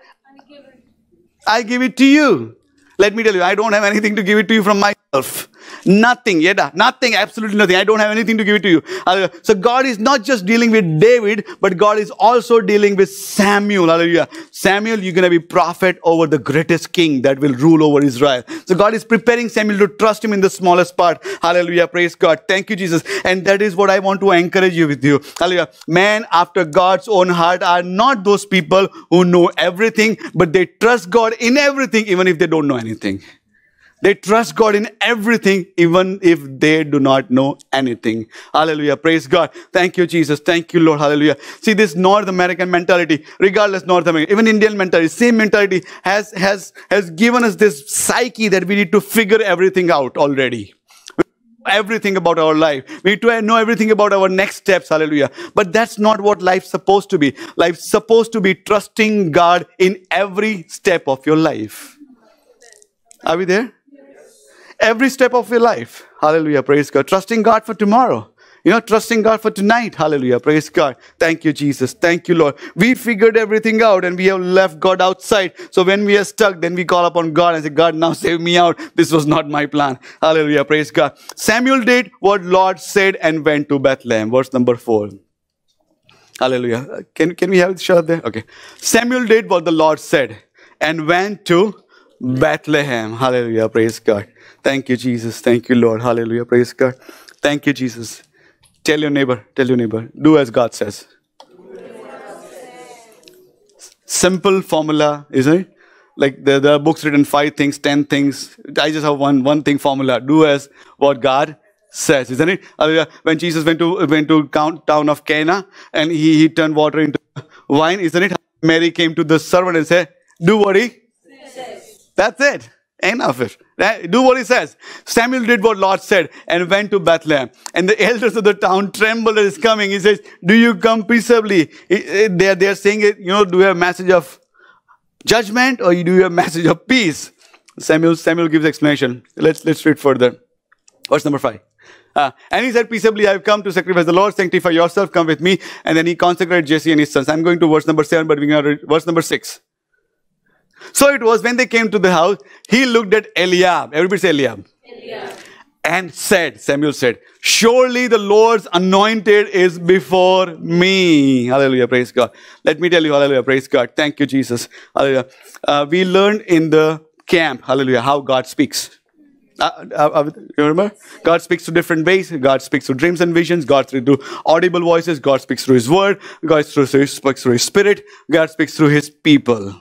I give it to you. Let me tell you, I don't have anything to give it to you from myself. Nothing, yada, nothing, absolutely nothing. I don't have anything to give it to you. Uh, so God is not just dealing with David, but God is also dealing with Samuel. Hallelujah. Samuel, you're going to be prophet over the greatest king that will rule over Israel. So God is preparing Samuel to trust him in the smallest part. Hallelujah. Praise God. Thank you, Jesus. And that is what I want to encourage you with you. Hallelujah. Man after God's own heart are not those people who know everything, but they trust God in everything, even if they don't know anything. They trust God in everything, even if they do not know anything. Hallelujah. Praise God. Thank you, Jesus. Thank you, Lord. Hallelujah. See, this North American mentality, regardless North American, even Indian mentality, same mentality has, has, has given us this psyche that we need to figure everything out already everything about our life. We need to know everything about our next steps. Hallelujah. But that's not what life's supposed to be. Life's supposed to be trusting God in every step of your life. Are we there? every step of your life. Hallelujah. Praise God. Trusting God for tomorrow. You know, trusting God for tonight. Hallelujah. Praise God. Thank you, Jesus. Thank you, Lord. We figured everything out and we have left God outside. So when we are stuck, then we call upon God and say, God, now save me out. This was not my plan. Hallelujah. Praise God. Samuel did what Lord said and went to Bethlehem. Verse number four. Hallelujah. Can, can we have it shot there? Okay. Samuel did what the Lord said and went to Bethlehem. Hallelujah. Praise God. Thank you, Jesus. Thank you, Lord. Hallelujah. Praise God. Thank you, Jesus. Tell your neighbor, tell your neighbor, do as God says. Simple formula, isn't it? Like there, there are books written five things, ten things. I just have one one thing formula. Do as what God says, isn't it? Uh, when Jesus went to went to town of Cana and he, he turned water into wine, isn't it? Mary came to the servant and said, Do what he says. That's it. Enough of it. Do what he says. Samuel did what Lord said and went to Bethlehem. And the <laughs> elders of the town trembled at his coming. He says, Do you come peaceably? They're, they're saying, it, You know, do you have a message of judgment or do you have a message of peace? Samuel, Samuel gives explanation. Let's, let's read further. Verse number 5. Uh, and he said, Peaceably, I have come to sacrifice the Lord, sanctify yourself, come with me. And then he consecrated Jesse and his sons. I'm going to verse number 7, but we're going to read verse number 6. So it was when they came to the house, he looked at Eliab. Everybody say Eliab. Eliab. And said, Samuel said, Surely the Lord's anointed is before me. Hallelujah. Praise God. Let me tell you, hallelujah. Praise God. Thank you, Jesus. Hallelujah. Uh, we learned in the camp, hallelujah, how God speaks. Uh, uh, uh you remember? God speaks through different ways. God speaks through dreams and visions. God speaks through audible voices. God speaks through His Word. God speaks through his Spirit. God speaks through His people.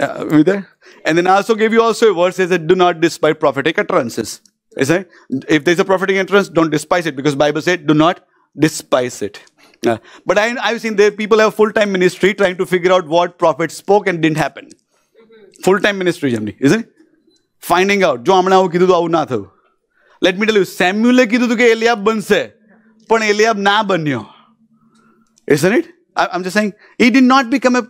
Uh, there? And then I also gave you also a verse says that do not despise prophetic utterances. Is it? If there's a prophetic utterance, don't despise it because Bible said do not despise it. Uh, but I, I've seen there people have full-time ministry trying to figure out what prophet spoke and didn't happen. Mm-hmm. Full-time ministry, isn't it? Finding out. જો હમણાં આવું કીધું તો આવું ના થયું let me tell you સેમ્યુલે કીધું હતું કે I'm just saying, he did not become a,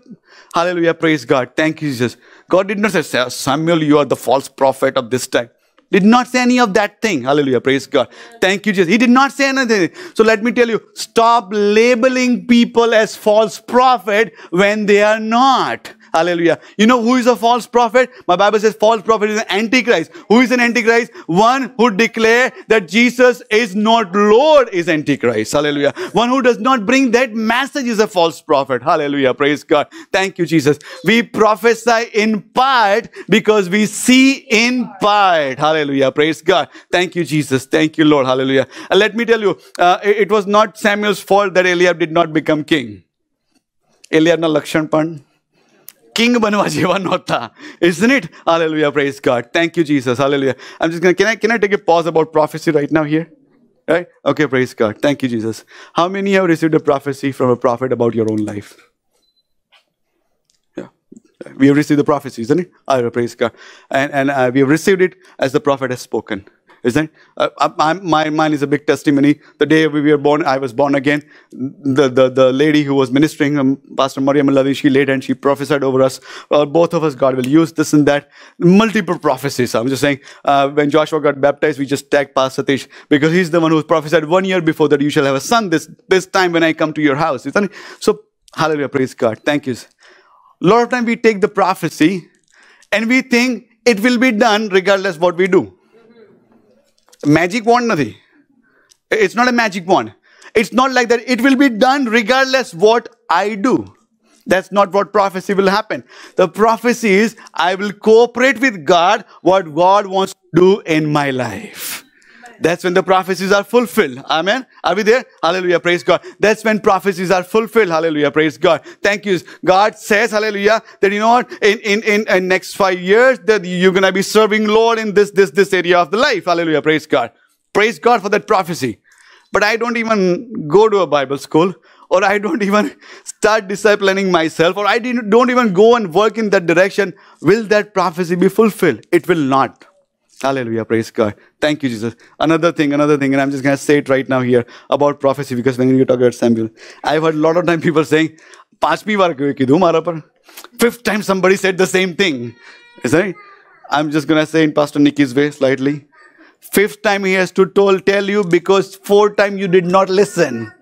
hallelujah, praise God, thank you, Jesus. God did not say, Samuel, you are the false prophet of this time. Did not say any of that thing. Hallelujah. Praise God. Thank you, Jesus. He did not say anything. So let me tell you, stop labeling people as false prophet when they are not. Hallelujah. You know who is a false prophet? My Bible says false prophet is an antichrist. Who is an antichrist? One who declare that Jesus is not Lord is antichrist. Hallelujah. One who does not bring that message is a false prophet. Hallelujah. Praise God. Thank you, Jesus. We prophesy in part because we see in part. Hallelujah. Praise God. Thank you, Jesus. Thank you, Lord. Hallelujah. Uh, let me tell you, uh, it, it was not Samuel's fault that Eliab did not become king. Eliab na Lakshan pan. King Banwajeva Nota. Isn't it? Hallelujah. Praise God. Thank you, Jesus. Hallelujah. I'm just going to, can I, can I take a pause about prophecy right now here? Right? Okay, praise God. Thank you, Jesus. How many have received a prophecy from a prophet about your own life? Yeah. We have received the prophecy, isn't it? I ah, praise God. And, and uh, we have received it as the prophet has spoken. Is that uh, I, uh, my mine is a big testimony. The day we were born, I was born again. The the, the lady who was ministering, um, Pastor Maria Malavi, she laid and she prophesied over us. Uh, both of us, God will use this and that. Multiple prophecies. I'm just saying. Uh, when Joshua got baptized, we just tagged Pastor Satish because he's the one who prophesied one year before that you shall have a son this this time when I come to your house. Isn't it? So hallelujah, praise God. Thank you. A lot of time we take the prophecy and we think it will be done regardless what we do magic wand નથી it's not a magic wand it's not like that it will be done regardless what i do that's not what prophecy will happen the prophecy is i will cooperate with god what god wants to do in my life that's when the prophecies are fulfilled. Amen. Are we there? Hallelujah. Praise God. That's when prophecies are fulfilled. Hallelujah. Praise God. Thank you. God says, hallelujah, that you know what? In, in, in, in next five years, that you're going to be serving Lord in this, this, this area of the life. Hallelujah. Praise God. Praise God for that prophecy. But I don't even go to a Bible school or I don't even start disciplining myself, or I don't even go and work in that direction, will that prophecy be fulfilled? It will not. Hallelujah, praise God. Thank you, Jesus. Another thing, another thing, and I'm just going to say it right now here about prophecy because when you talk about Samuel, I've heard a lot of time people saying, fifth time somebody said the same thing is that i'm just going to say in pastor nikki's way slightly fifth time he has to told, tell you because fourth time you did not listen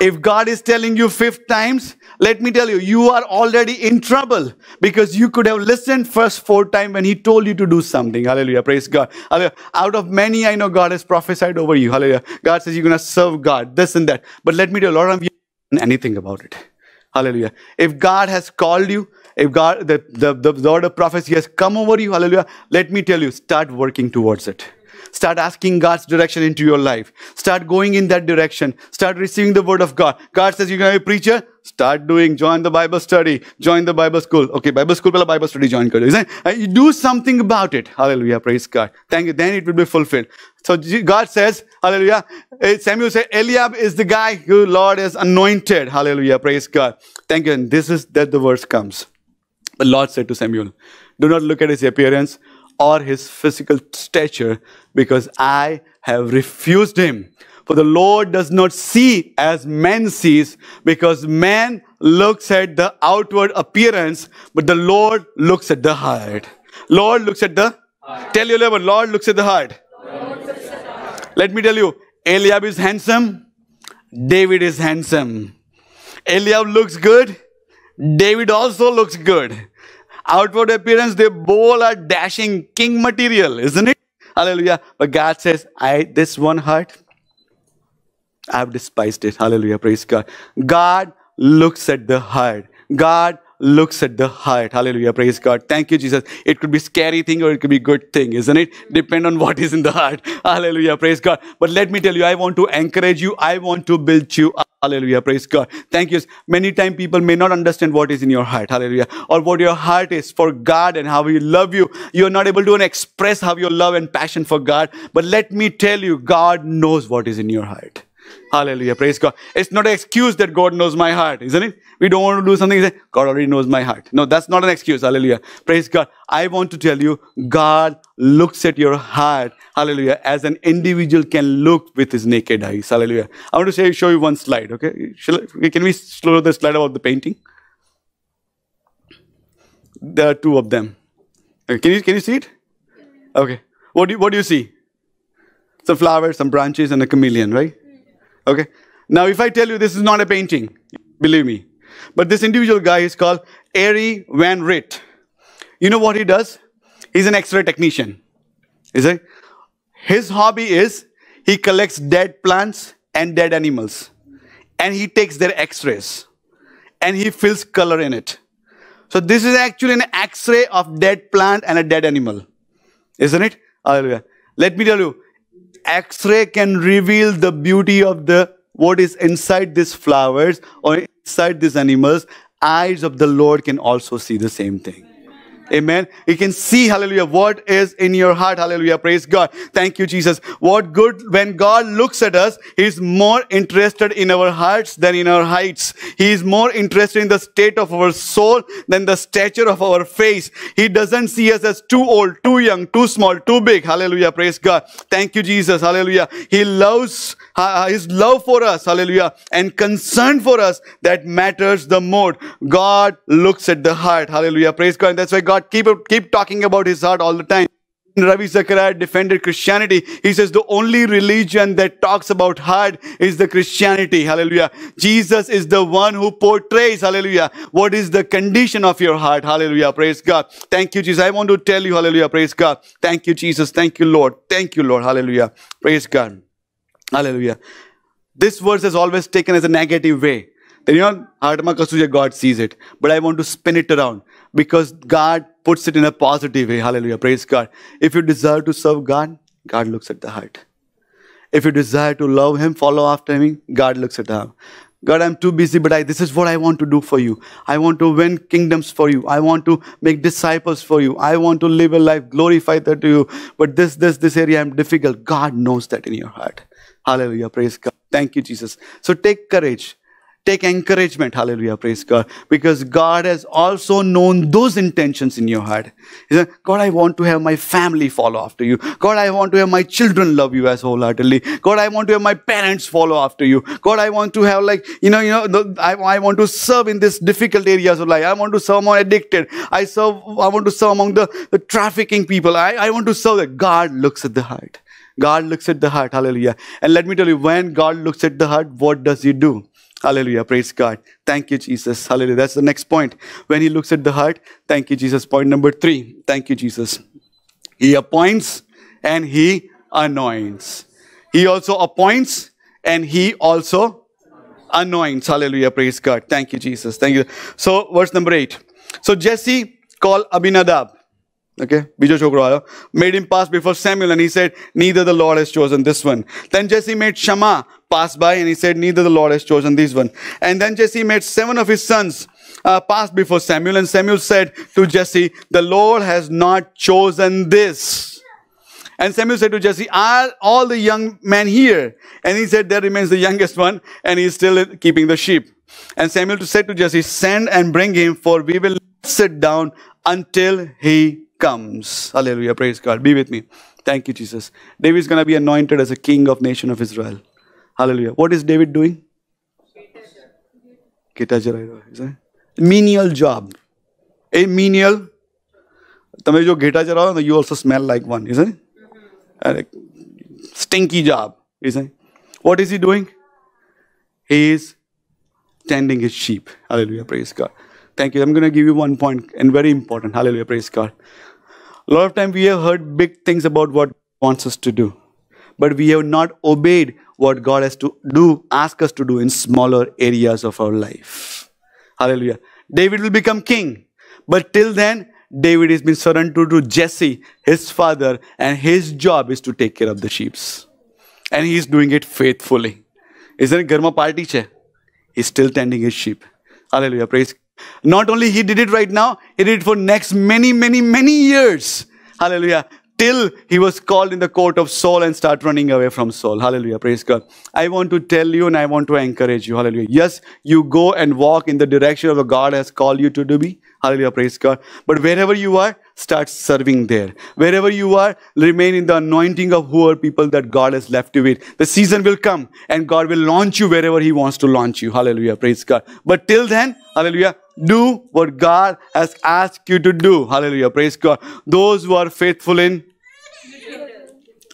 if God is telling you fifth times, let me tell you, you are already in trouble because you could have listened first four times when He told you to do something. Hallelujah. Praise God. Out of many, I know God has prophesied over you. Hallelujah. God says you're going to serve God, this and that. But let me tell you, a lot of you anything about it. Hallelujah. If God has called you, if God, the, the, the Lord of prophecy has come over you, hallelujah, let me tell you, start working towards it. Start asking God's direction into your life. Start going in that direction. Start receiving the word of God. God says you're going to be a preacher. Start doing. Join the Bible study. Join the Bible school. Okay, Bible school, pala Bible study join You do something about it. Hallelujah. Praise God. Thank you. Then it will be fulfilled. So God says, Hallelujah. Eh, Samuel said, Eliab is the guy who Lord has anointed. Hallelujah. Praise God. Thank you. And this is that the verse comes. The Lord said to Samuel, Do not look at his appearance or his physical stature because I have refused him. For the Lord does not see as man sees because man looks at the outward appearance, but the Lord looks at the heart. Lord looks at the heart. Tell your neighbor, Lord looks at the heart. Let me tell you, Eliab is handsome. David is handsome. Eliab looks good. David also looks good outward appearance, they bowl are dashing king material, isn't it? Hallelujah. But God says, I this one heart, I've despised it. Hallelujah. Praise God. God looks at the heart. God looks at the heart. Hallelujah. Praise God. Thank you, Jesus. It could be scary thing or it could be good thing, isn't it? Depend on what is in the heart. Hallelujah. Praise God. But let me tell you, I want to encourage you. I want to build you up. Hallelujah. Praise God. Thank you. Many times people may not understand what is in your heart. Hallelujah. Or what your heart is for God and how He love you. You're not able to express how your love and passion for God. But let me tell you, God knows what is in your heart. Hallelujah. Praise God. It's not an excuse that God knows my heart, isn't it? We don't want to do something, say, God already knows my heart. No, that's not an excuse. Hallelujah. Praise God. I want to tell you, God looks at your heart. Hallelujah. As an individual can look with his naked eyes. Hallelujah. I want to say, show you one slide, okay? Shall, can we slow the slide about the painting? There are two of them. Okay, can, you, can you see it? Okay. What do you, what do you see? Some flowers, some branches, and a chameleon, right? Okay. Now, if I tell you this is not a painting, believe me. But this individual guy is called Ari Van Rit. You know what he does? He's an X-ray technician. Is it? His hobby is he collects dead plants and dead animals, and he takes their X-rays, and he fills color in it. So this is actually an X-ray of dead plant and a dead animal, isn't it? Let me tell you, X-ray can reveal the beauty of the what is inside these flowers or inside these animals. Eyes of the Lord can also see the same thing. Amen. You can see, hallelujah, what is in your heart. Hallelujah. Praise God. Thank you, Jesus. What good when God looks at us, He's more interested in our hearts than in our heights. He is more interested in the state of our soul than the stature of our face. He doesn't see us as too old, too young, too small, too big. Hallelujah. Praise God. Thank you, Jesus. Hallelujah. He loves uh, uh, his love for us, hallelujah, and concern for us that matters the more. God looks at the heart, hallelujah. Praise God. that's why God keep, keep talking about his heart all the time. Ravi Zachariah defended Christianity. He says the only religion that talks about heart is the Christianity. Hallelujah. Jesus is the one who portrays, hallelujah, what is the condition of your heart. Hallelujah. Praise God. Thank you, Jesus. I want to tell you, hallelujah. Praise God. Thank you, Jesus. Thank you, Lord. Thank you, Lord. Hallelujah. Praise God. Hallelujah. This verse is always taken as a negative way. Then you know, God sees it. But I want to spin it around because God puts it in a positive way. Hallelujah. Praise God. If you desire to serve God, God looks at the heart. If you desire to love Him, follow after Him, God looks at the heart. God, I'm too busy, but I, this is what I want to do for you. I want to win kingdoms for you. I want to make disciples for you. I want to live a life glorified to you. But this, this, this area, I'm difficult. God knows that in your heart. Hallelujah. Praise God. Thank you, Jesus. So take courage. Take encouragement. Hallelujah. Praise God. Because God has also known those intentions in your heart. He said, God, I want to have my family follow after you. God, I want to have my children love you as wholeheartedly. God, I want to have my parents follow after you. God, I want to have like, you know, you know, I, I want to serve in this difficult areas of life. I want to serve among addicted. I serve, I want to serve among the, the trafficking people. I, I want to serve that. God looks at the heart. God looks at the heart. Hallelujah. And let me tell you, when God looks at the heart, what does He do? Hallelujah. Praise God. Thank you, Jesus. Hallelujah. That's the next point. When He looks at the heart, thank you, Jesus. Point number three. Thank you, Jesus. He appoints and He anoints. He also appoints and He also anoints. Hallelujah. Praise God. Thank you, Jesus. Thank you. So, verse number eight. So, Jesse called Abinadab Okay, bijo chokro Made him pass before Samuel and he said, neither the Lord has chosen this one. Then Jesse made Shammah pass by and he said, neither the Lord has chosen this one. And then Jesse made seven of his sons uh, pass before Samuel and Samuel said to Jesse, the Lord has not chosen this. And Samuel said to Jesse, are all the young men here? And he said, there remains the youngest one and he's still keeping the sheep. And Samuel said to Jesse, send and bring him for we will sit down until he comes. Hallelujah. Praise God. Be with me. Thank you, Jesus. David is going to be anointed as a king of nation of Israel. Hallelujah. What is David doing? A menial job. A menial. You also smell like one, isn't it? Mm-hmm. stinky job, isn't it? What is he doing? He is tending his sheep. Hallelujah. Praise God. Thank you. I'm going to give you one point and very important. Hallelujah. Praise God. A lot of time we have heard big things about what wants us to do, but we have not obeyed what God has to do, ask us to do in smaller areas of our life. Hallelujah. David will become king, but till then, David has been surrendered to Jesse, his father, and his job is to take care of the sheep. And he is doing it faithfully. Isn't it Garma party? He's still tending his sheep. Hallelujah. Praise not only he did it right now, he did it for next many, many, many years. Hallelujah. Till he was called in the court of Saul and start running away from Saul. Hallelujah. Praise God. I want to tell you and I want to encourage you. Hallelujah. Yes, you go and walk in the direction of what God has called you to do be. Hallelujah. Praise God. But wherever you are, start serving there. Wherever you are, remain in the anointing of who are people that God has left you with. The season will come and God will launch you wherever He wants to launch you. Hallelujah. Praise God. But till then, hallelujah, do what God has asked you to do. Hallelujah. Praise God. Those who are faithful in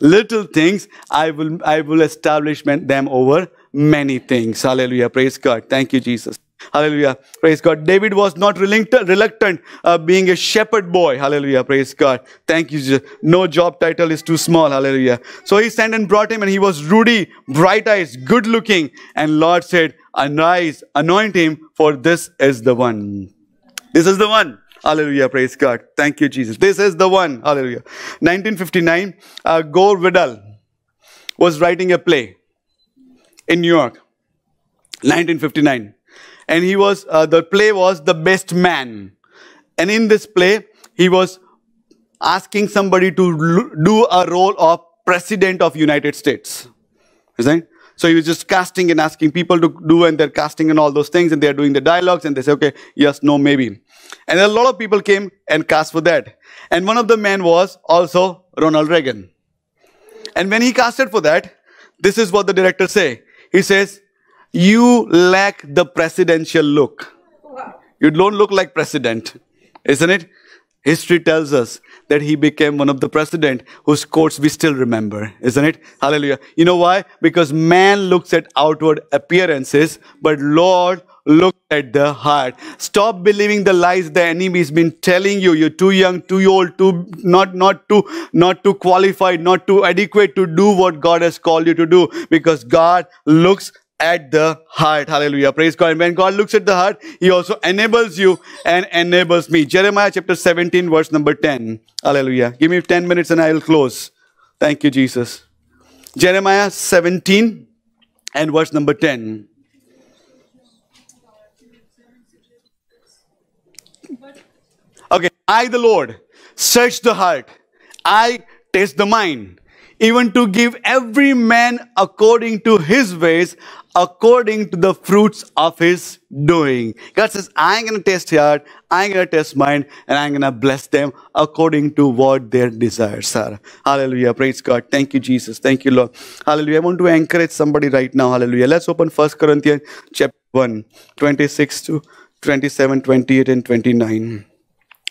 little things, I will, I will establish them over many things. Hallelujah. Praise God. Thank you, Jesus. Hallelujah. Praise God. David was not reluctant, uh, being a shepherd boy. Hallelujah. Praise God. Thank you, Jesus. No job title is too small. Hallelujah. So he sent and brought him, and he was ruddy, bright eyes, good looking. And Lord said, Arise, anoint him, for this is the one. This is the one. Hallelujah. Praise God. Thank you, Jesus. This is the one. Hallelujah. 1959, uh, Gore Vidal was writing a play in New York. 1959 and he was uh, the play was the best man and in this play he was asking somebody to do a role of president of united states is it? so he was just casting and asking people to do and they're casting and all those things and they're doing the dialogues and they say okay yes no maybe and a lot of people came and cast for that and one of the men was also ronald reagan and when he casted for that this is what the director say he says you lack the presidential look. You don't look like president, isn't it? History tells us that he became one of the president whose quotes we still remember, isn't it? Hallelujah. You know why? Because man looks at outward appearances, but Lord looks at the heart. Stop believing the lies the enemy's been telling you. You're too young, too old, too not not too not too qualified, not too adequate to do what God has called you to do. Because God looks at the heart. Hallelujah. Praise God. And when God looks at the heart, He also enables you and enables me. Jeremiah chapter 17, verse number 10. Hallelujah. Give me 10 minutes and I will close. Thank you, Jesus. Jeremiah 17 and verse number 10. Okay, I, the Lord, search the heart. I test the mind even to give every man according to his ways, according to the fruits of his doing. God says, I'm going to test your I'm going to test mine, and I'm going to bless them according to what their desires are. Hallelujah. Praise God. Thank you, Jesus. Thank you, Lord. Hallelujah. I want to encourage somebody right now. Hallelujah. Let's open 1 Corinthians chapter 1, 26 to 27, 28, and 29.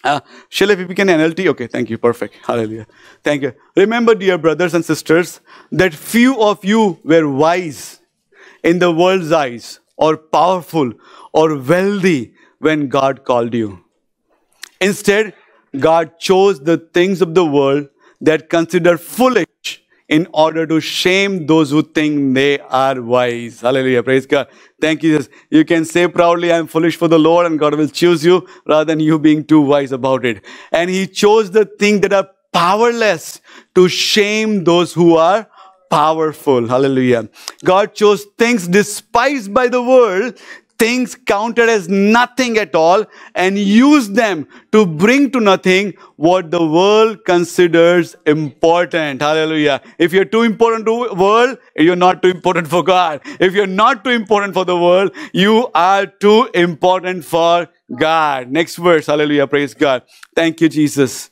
Uh, ah, Shilip, if you NLT, okay, thank you, perfect, hallelujah. Thank you. Remember, dear brothers and sisters, that few of you were wise in the world's eyes, or powerful, or wealthy when God called you. Instead, God chose the things of the world that consider foolish in order to shame those who think they are wise. Hallelujah. Praise God. Thank you, Jesus. You can say proudly, I'm foolish for the Lord, and God will choose you rather than you being too wise about it. And He chose the things that are powerless to shame those who are powerful. Hallelujah. God chose things despised by the world things counted as nothing at all and use them to bring to nothing what the world considers important. Hallelujah. If you're too important to the world, you're not too important for God. If you're not too important for the world, you are too important for God. Next verse. Hallelujah. Praise God. Thank you, Jesus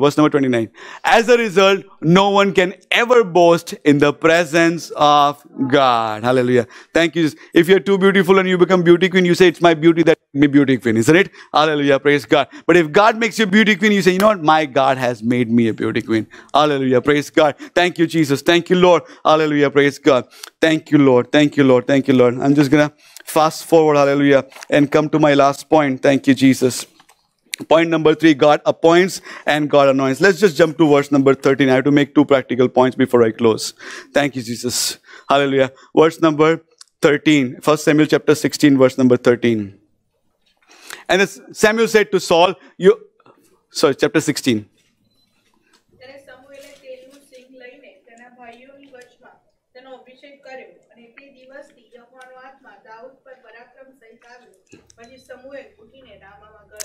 verse number 29. As a result, no one can ever boast in the presence of God. Hallelujah. Thank you. If you're too beautiful and you become beauty queen, you say, it's my beauty that made me beauty queen, isn't it? Hallelujah. Praise God. But if God makes you beauty queen, you say, you know what? My God has made me a beauty queen. Hallelujah. Praise God. Thank you, Jesus. Thank you, Lord. Hallelujah. Praise God. Thank you, Lord. Thank you, Lord. Thank you, Lord. I'm just going to fast forward. Hallelujah. And come to my last point. Thank you, Jesus. Point number three, God appoints and God anoints. Let's just jump to verse number 13. I have to make two practical points before I close. Thank you, Jesus. Hallelujah. Verse number 13. First Samuel chapter 16, verse number 13. And Samuel said to Saul, you, sorry, chapter 16.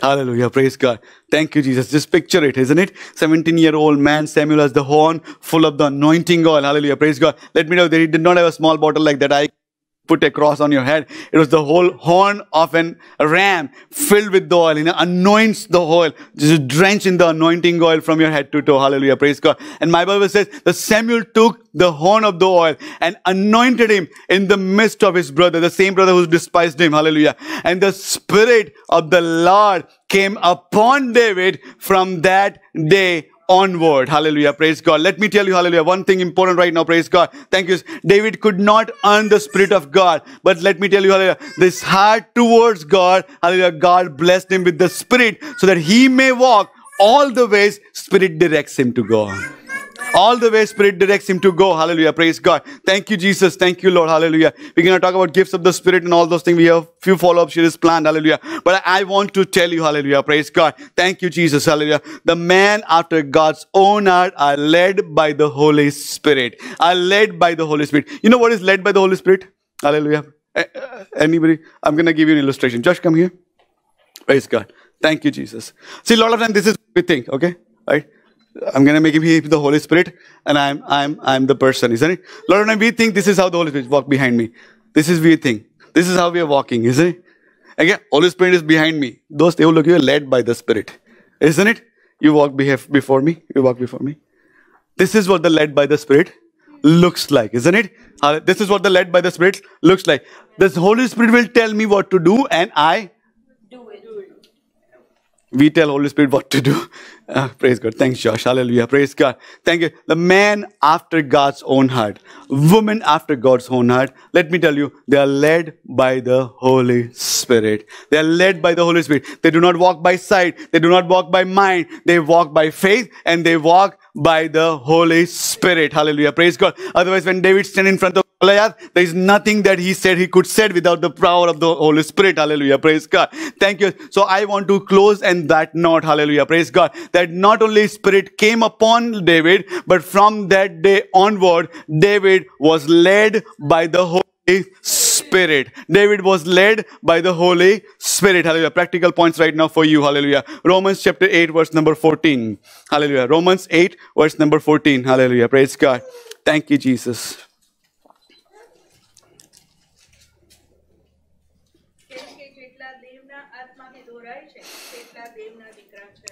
Hallelujah. Praise God. Thank you, Jesus. Just picture it, isn't it? 17 year old man, Samuel has the horn full of the anointing oil. Hallelujah. Praise God. Let me know that he did not have a small bottle like that. I put a cross on your head. It was the whole horn of an ram filled with the oil, you know, anoints the oil, just drench in the anointing oil from your head to toe. Hallelujah. Praise God. And my Bible says the Samuel took the horn of the oil and anointed him in the midst of his brother, the same brother who despised him. Hallelujah. And the spirit of the Lord came upon David from that day onward. Hallelujah. Praise God. Let me tell you, hallelujah, one thing important right now. Praise God. Thank you. David could not earn the Spirit of God. But let me tell you, hallelujah, this heart towards God, hallelujah, God blessed him with the Spirit so that he may walk all the ways Spirit directs him to go. All the way Spirit directs him to go. Hallelujah. Praise God. Thank you, Jesus. Thank you, Lord. Hallelujah. We're going to talk about gifts of the Spirit and all those things. We have few follow-up series planned. Hallelujah. But I want to tell you, hallelujah. Praise God. Thank you, Jesus. Hallelujah. The man after God's own heart are led by the Holy Spirit. Are led by the Holy Spirit. You know what is led by the Holy Spirit? Hallelujah. Uh, anybody? I'm going to give you an illustration. Josh, come here. Praise God. Thank you, Jesus. See, a lot of time this is what we think, okay? Right? I'm going to make him the Holy Spirit, and I'm, I'm, I'm the person, isn't it? Lord, and we think this is how the Holy Spirit walk behind me. This is we think. This is how we are walking, isn't it? Again, Holy Spirit is behind me. Those they will look, you are led by the Spirit, isn't it? You walk before me. You walk before me. This is what the led by the Spirit looks like, isn't it? Uh, this is what the led by the Spirit looks like. This Holy Spirit will tell me what to do, and I we tell Holy Spirit what to do. Uh, <laughs> praise God. Thanks, Josh. Hallelujah. Praise God. Thank you. The man after God's own heart, woman after God's own heart. Let me tell you, they are led by the Holy Spirit. They are led by the Holy Spirit. They do not walk by sight. They do not walk by mind. They walk by faith and they walk by the Holy Spirit. Hallelujah. Praise God. Otherwise, when David stand in front of there is nothing that he said he could say without the power of the Holy Spirit. Hallelujah. Praise God. Thank you. So I want to close and that not. Hallelujah. Praise God. That not only Spirit came upon David, but from that day onward, David was led by the Holy Spirit. David was led by the Holy Spirit. Hallelujah. Practical points right now for you. Hallelujah. Romans chapter 8, verse number 14. Hallelujah. Romans 8, verse number 14. Hallelujah. Praise God. Thank you, Jesus.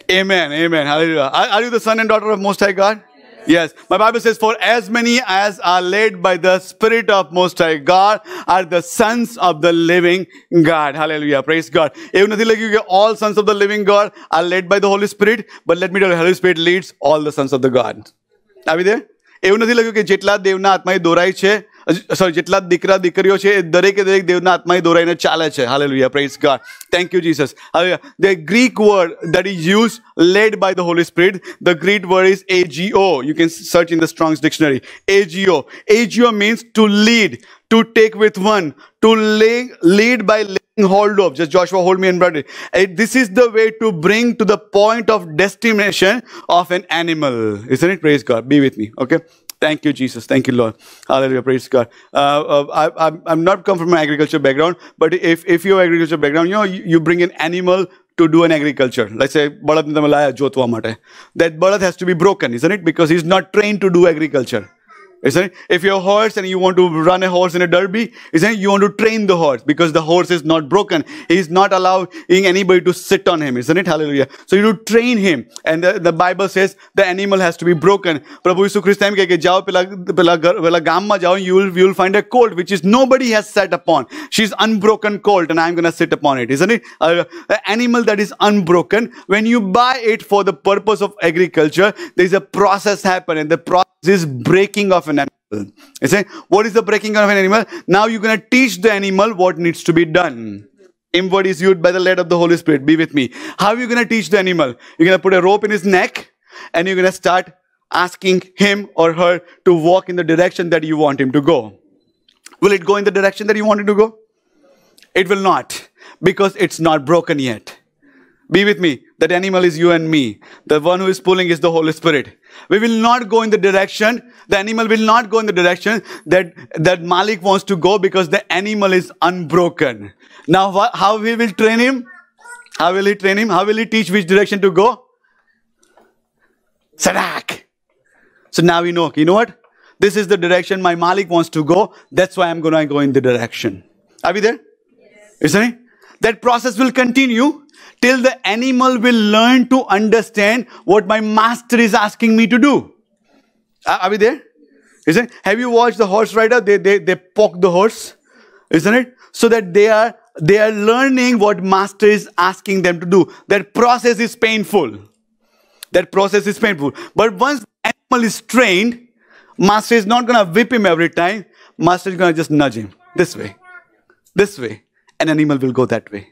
Amen. Amen. Hallelujah. Are, you the son and daughter of Most High God? Yes. My Bible says, for as many as are led by the Spirit of Most High God are the sons of the living God. Hallelujah. Praise God. Even nothing like you, all sons of the living God are led by the Holy Spirit. But let me tell you, Holy Spirit leads all the sons of the God. Are we there? એવું નથી લખ્યું કે જેટલા દેવના આત્માએ દોરાય છે sorry જેટલા દીકરા દીકરીઓ છે એ દરેકે દરેક દેવના આત્માએ દોરાઈને ચાલે છે hallelujah praise God thank you Jesus હવે the Greek word that is use led by the Holy Spirit the Greek word is ago you can search in the Strong's dictionary ago ago means to lead to take with one, to lay, lead by laying hold of. Just Joshua, hold me and brother. This is the way to bring to the point of destination of an animal. Isn't it? Praise God. Be with me. Okay. Thank you, Jesus. Thank you, Lord. Hallelujah. Praise God. Uh, uh I, am not come from an agriculture background, but if, if you have agriculture background, you know, you, you bring an animal to do an agriculture. Let's say That બળદ has to be broken, isn't it? Because he's not trained to do agriculture. Isn't it? If you're a horse and you want to run a horse in a derby, isn't it? You want to train the horse because the horse is not broken. He's not allowing anybody to sit on him, isn't it? Hallelujah. So you to train him. And the, the Bible says the animal has to be broken. Prabhu Yesu Christ કહે કે જાઓ પેલા પેલા you will you will find a colt which is nobody has sat upon. She's unbroken colt and I'm going to sit upon it, isn't it? an animal that is unbroken. When you buy it for the purpose of agriculture, there's a process happen and the process is breaking of an animal. You say, what is the breaking down of an animal? Now you're going to teach the animal what needs to be done. Inward is used by the light of the Holy Spirit. Be with me. How are you going to teach the animal? You're going to put a rope in his neck and you're going to start asking him or her to walk in the direction that you want him to go. Will it go in the direction that you want it to go? It will not because it's not broken yet. Be with me. That animal is you and me. The one who is pulling is the Holy Spirit. We will not go in the direction, the animal will not go in the direction that, that Malik wants to go because the animal is unbroken. Now, how we will train him? How will he train him? How will he teach which direction to go? Sadak. So now we know, you know what? This is the direction my Malik wants to go. That's why I'm going to go in the direction. Are we there? Yes. Isn't it? That process will continue till the animal will learn to understand what my master is asking me to do. Are, are we there? Isn't it? Have you watched the horse rider? They, they, they poke the horse, isn't it? So that they are, they are learning what master is asking them to do. That process is painful. That process is painful. But once animal is trained, master is not going to whip him every time. Master is going to just nudge him this way, this way. An animal will go that way.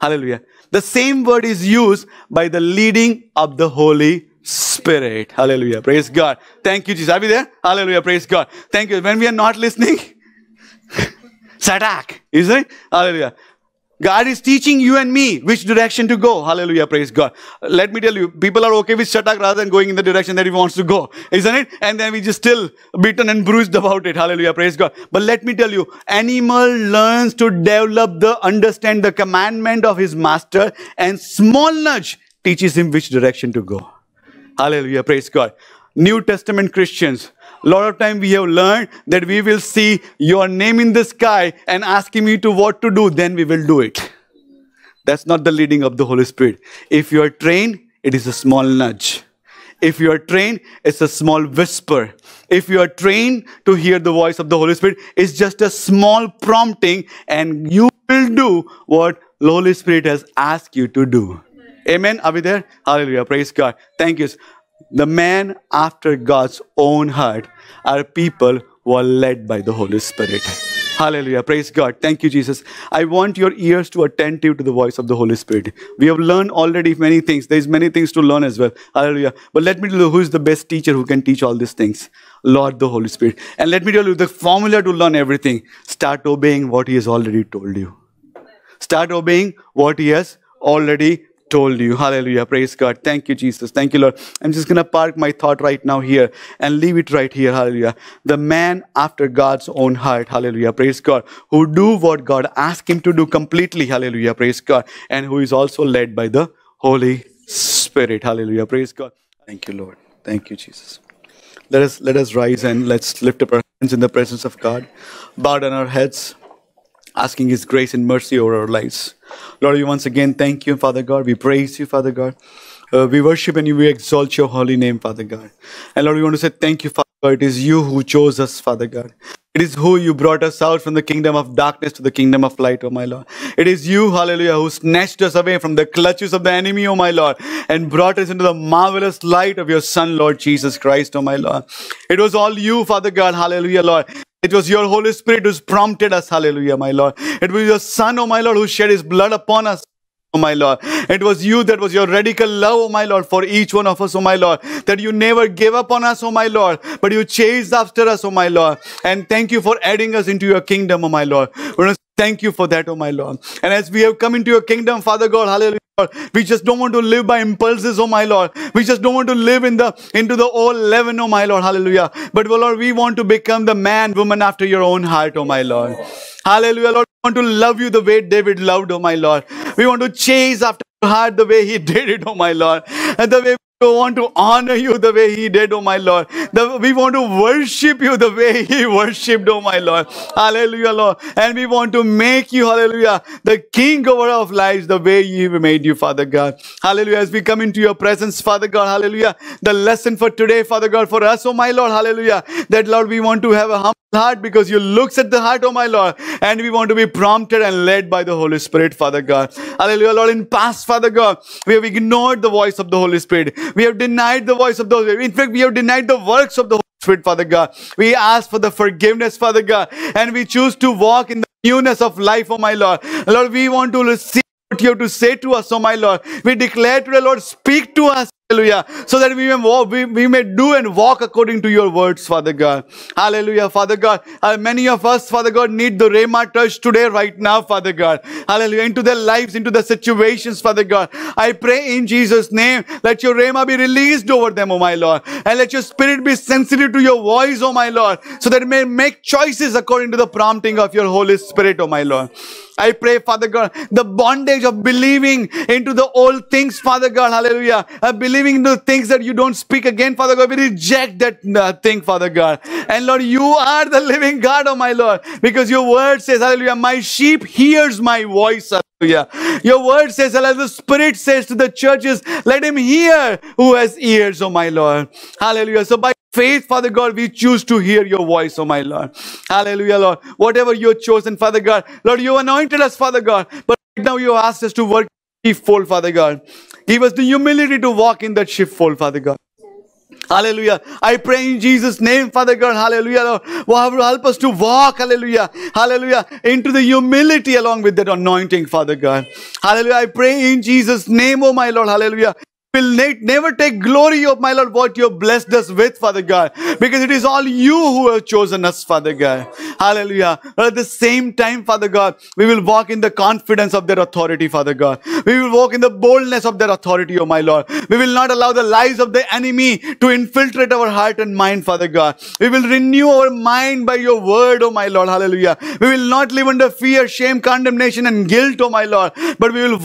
Hallelujah. The same word is used by the leading of the Holy Spirit. Hallelujah. Praise God. Thank you, Jesus. Are we there? Hallelujah. Praise God. Thank you. When we are not listening, <laughs> Sadak, is it? Hallelujah. God is teaching you and me which direction to go. Hallelujah, praise God. Let me tell you, people are okay with shatak rather than going in the direction that he wants to go, isn't it? And then we just still beaten and bruised about it. Hallelujah, praise God. But let me tell you, animal learns to develop the understand the commandment of his master, and small nudge teaches him which direction to go. Hallelujah, praise God. New Testament Christians, lot of time we have learned that we will see your name in the sky and asking me to what to do, then we will do it. That's not the leading of the Holy Spirit. If you are trained, it is a small nudge. If you are trained, it's a small whisper. If you are trained to hear the voice of the Holy Spirit, it's just a small prompting and you will do what the Holy Spirit has asked you to do. Amen. Are we there? Hallelujah. Praise God. Thank you. The men after God's own heart are people who are led by the Holy Spirit. Hallelujah. Praise God. Thank you, Jesus. I want your ears to attentive to the voice of the Holy Spirit. We have learned already many things. There's many things to learn as well. Hallelujah. But let me tell you who is the best teacher who can teach all these things. Lord, the Holy Spirit. And let me tell you the formula to learn everything. Start obeying what He has already told you. Start obeying what He has already told you. Hallelujah. Praise God. Thank you, Jesus. Thank you, Lord. I'm just going to park my thought right now here and leave it right here. Hallelujah. The man after God's own heart. Hallelujah. Praise God. Who do what God asked him to do completely. Hallelujah. Praise God. And who is also led by the Holy Spirit. Hallelujah. Praise God. Thank you, Lord. Thank you, Jesus. Let us, let us rise and let's lift up our hands in the presence of God. Bow down our heads asking His grace and mercy over our lives. Lord, we once again thank you, Father God. We praise you, Father God. Uh, we worship and we exalt your holy name, Father God. And Lord, we want to say thank you, Father God. It is you who chose us, Father God. It is who you brought us out from the kingdom of darkness to the kingdom of light, O oh my Lord. It is you, hallelujah, who snatched us away from the clutches of the enemy, O oh my Lord, and brought us into the marvelous light of your Son, Lord Jesus Christ, O oh my Lord. It was all you, Father God, hallelujah, Lord. It was your Holy Spirit who's prompted us, hallelujah, my Lord. It was your Son, oh my Lord, who shed his blood upon us. Oh my Lord, it was you that was your radical love, oh my Lord, for each one of us, oh my Lord, that you never gave up on us, oh my Lord, but you chased after us, oh my Lord. And thank you for adding us into your kingdom, oh my Lord. Thank you for that, oh my Lord. And as we have come into your kingdom, Father God, hallelujah. We just don't want to live by impulses, oh my Lord. We just don't want to live in the into the old leaven, oh my Lord. Hallelujah. But oh Lord, we want to become the man, woman after your own heart, oh my Lord. Hallelujah, Lord. We want to love you the way David loved, oh my Lord. We want to chase after your heart the way he <laughs> did it, oh my Lord. And the way want to honor you the way he did, oh my Lord. The, we want to worship you the way he worshipped, oh my Lord. Hallelujah, Lord. And we want to make you, hallelujah, the king over our lives the way you made you, Father God. Hallelujah. As we come into your presence, Father God, hallelujah. The lesson for today, Father God, for us, oh my Lord, hallelujah. That, Lord, we want to have a humble heart because you looks at the heart oh my lord and we want to be prompted and led by the holy spirit father god hallelujah lord in past father god we have ignored the voice of the holy spirit we have denied the voice of those in fact we have denied the works of the holy spirit father god we ask for the forgiveness father god and we choose to walk in the newness of life oh my lord lord we want to receive what you have to say to us, oh my Lord. We declare to the Lord, speak to us, Hallelujah. So that we may, walk, we, we may do and walk according to your words, Father God. Hallelujah, Father God. Uh, many of us, Father God, need the Rhema touch today, right now, Father God. Hallelujah. Into their lives, into their situations, Father God. I pray in Jesus' name, let your Rhema be released over them, O oh my Lord. And let your spirit be sensitive to your voice, O oh my Lord. So that it may make choices according to the prompting of your Holy Spirit, O oh my Lord. I pray, Father God, the bondage of believing into the old things, Father God. Hallelujah. I believe believing the things that you don't speak again, Father God. We reject that uh, thing, Father God. And Lord, you are the living God, oh my Lord, because your word says, hallelujah, my sheep hears my voice, hallelujah. Your word says, hallelujah, the Spirit says to the churches, let him hear who has ears, oh my Lord. Hallelujah. So by faith, Father God, we choose to hear your voice, oh my Lord. Hallelujah, Lord. Whatever you have chosen, Father God. Lord, you anointed us, Father God. But right now you asked us to work full, Father God. Give us the humility to walk in that sheepfold, Father God. Hallelujah. I pray in Jesus' name, Father God. Hallelujah. Lord, help us to walk, hallelujah, hallelujah, into the humility along with that anointing, Father God. Hallelujah. I pray in Jesus' name, oh my Lord, hallelujah will ne never take glory of my Lord what you have blessed us with, Father God, because it is all you who have chosen us, Father God. Hallelujah. But at the same time, Father God, we will walk in the confidence of their authority, Father God. We will walk in the boldness of their authority, O oh my Lord. We will not allow the lies of the enemy to infiltrate our heart and mind, Father God. We will renew our mind by your word, O oh my Lord. Hallelujah. We will not live under fear, shame, condemnation, and guilt, O oh my Lord, but we will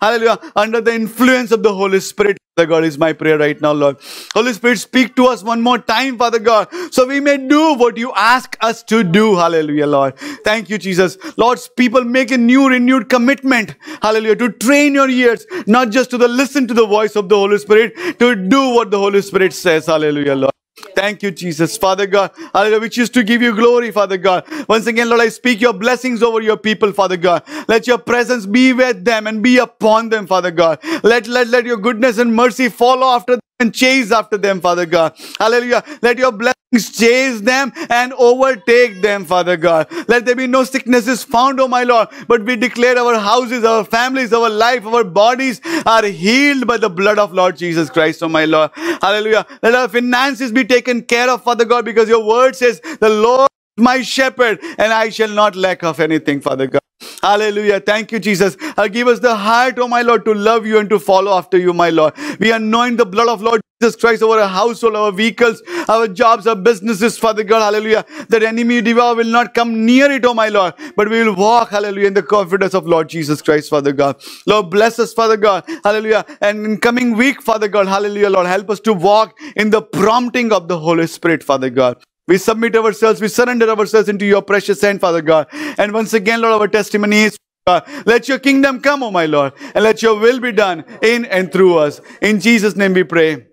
Hallelujah. Under the influence of the Holy Spirit. Father God is my prayer right now, Lord. Holy Spirit, speak to us one more time, Father God, so we may do what you ask us to do. Hallelujah, Lord. Thank you, Jesus. Lord's people make a new, renewed commitment. Hallelujah. To train your ears, not just to the listen to the voice of the Holy Spirit, to do what the Holy Spirit says. Hallelujah, Lord. Thank you, Jesus. Father God, hallelujah, we choose to give you glory, Father God. Once again, Lord, I speak your blessings over your people, Father God. Let your presence be with them and be upon them, Father God. Let, let, let your goodness and mercy follow after and chase after them, Father God. Hallelujah. Let your blessings chase them and overtake them, Father God. Let there be no sicknesses found, O oh my Lord, but we declare our houses, our families, our life, our bodies are healed by the blood of Lord Jesus Christ, O oh my Lord. Hallelujah. Let our finances be taken care of, Father God, because your word says the Lord is my shepherd and I shall not lack of anything, Father God. Hallelujah. Thank you, Jesus. Uh, give us the heart, oh my Lord, to love you and to follow after you, my Lord. We anoint the blood of Lord Jesus Christ over our household, our vehicles, our jobs, our businesses, Father God, hallelujah. That enemy devour will not come near it, oh my Lord, but we will walk, hallelujah, in the confidence of Lord Jesus Christ, Father God. Lord, bless us, Father God, hallelujah. And in coming week, Father God, hallelujah, Lord, help us to walk in the prompting of the Holy Spirit, Father God. We submit ourselves, we surrender ourselves into your precious hand, Father God. And once again, Lord, our testimony is God. Uh, let your kingdom come, O oh my Lord, and let your will be done in and through us. In Jesus' name we pray.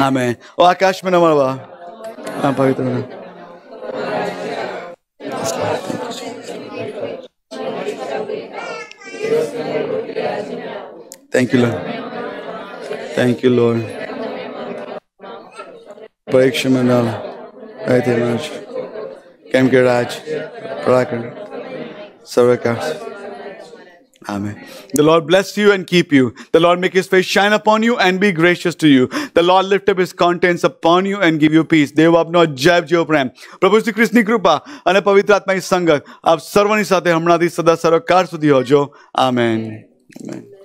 Amen. Amen. O oh, Akash Manamalva. Ah, Thank you, Lord. Thank you, Lord. Pariksha Mandala. Hare Hare Maharaj. Kem Giraj. Prakar. Sarakar. Amen. The Lord bless you and keep you. The Lord make his face shine upon you and be gracious to you. The Lord lift up his contents upon you and give you peace. Devabno Jab Jo Pram. Prabhu Sri Krishna Krupa and Pavitrat Mai Sangha. Av Sarvani Sate Hamnadi Sada Sarakar Sudhi Hojo. Amen. Amen. Amen.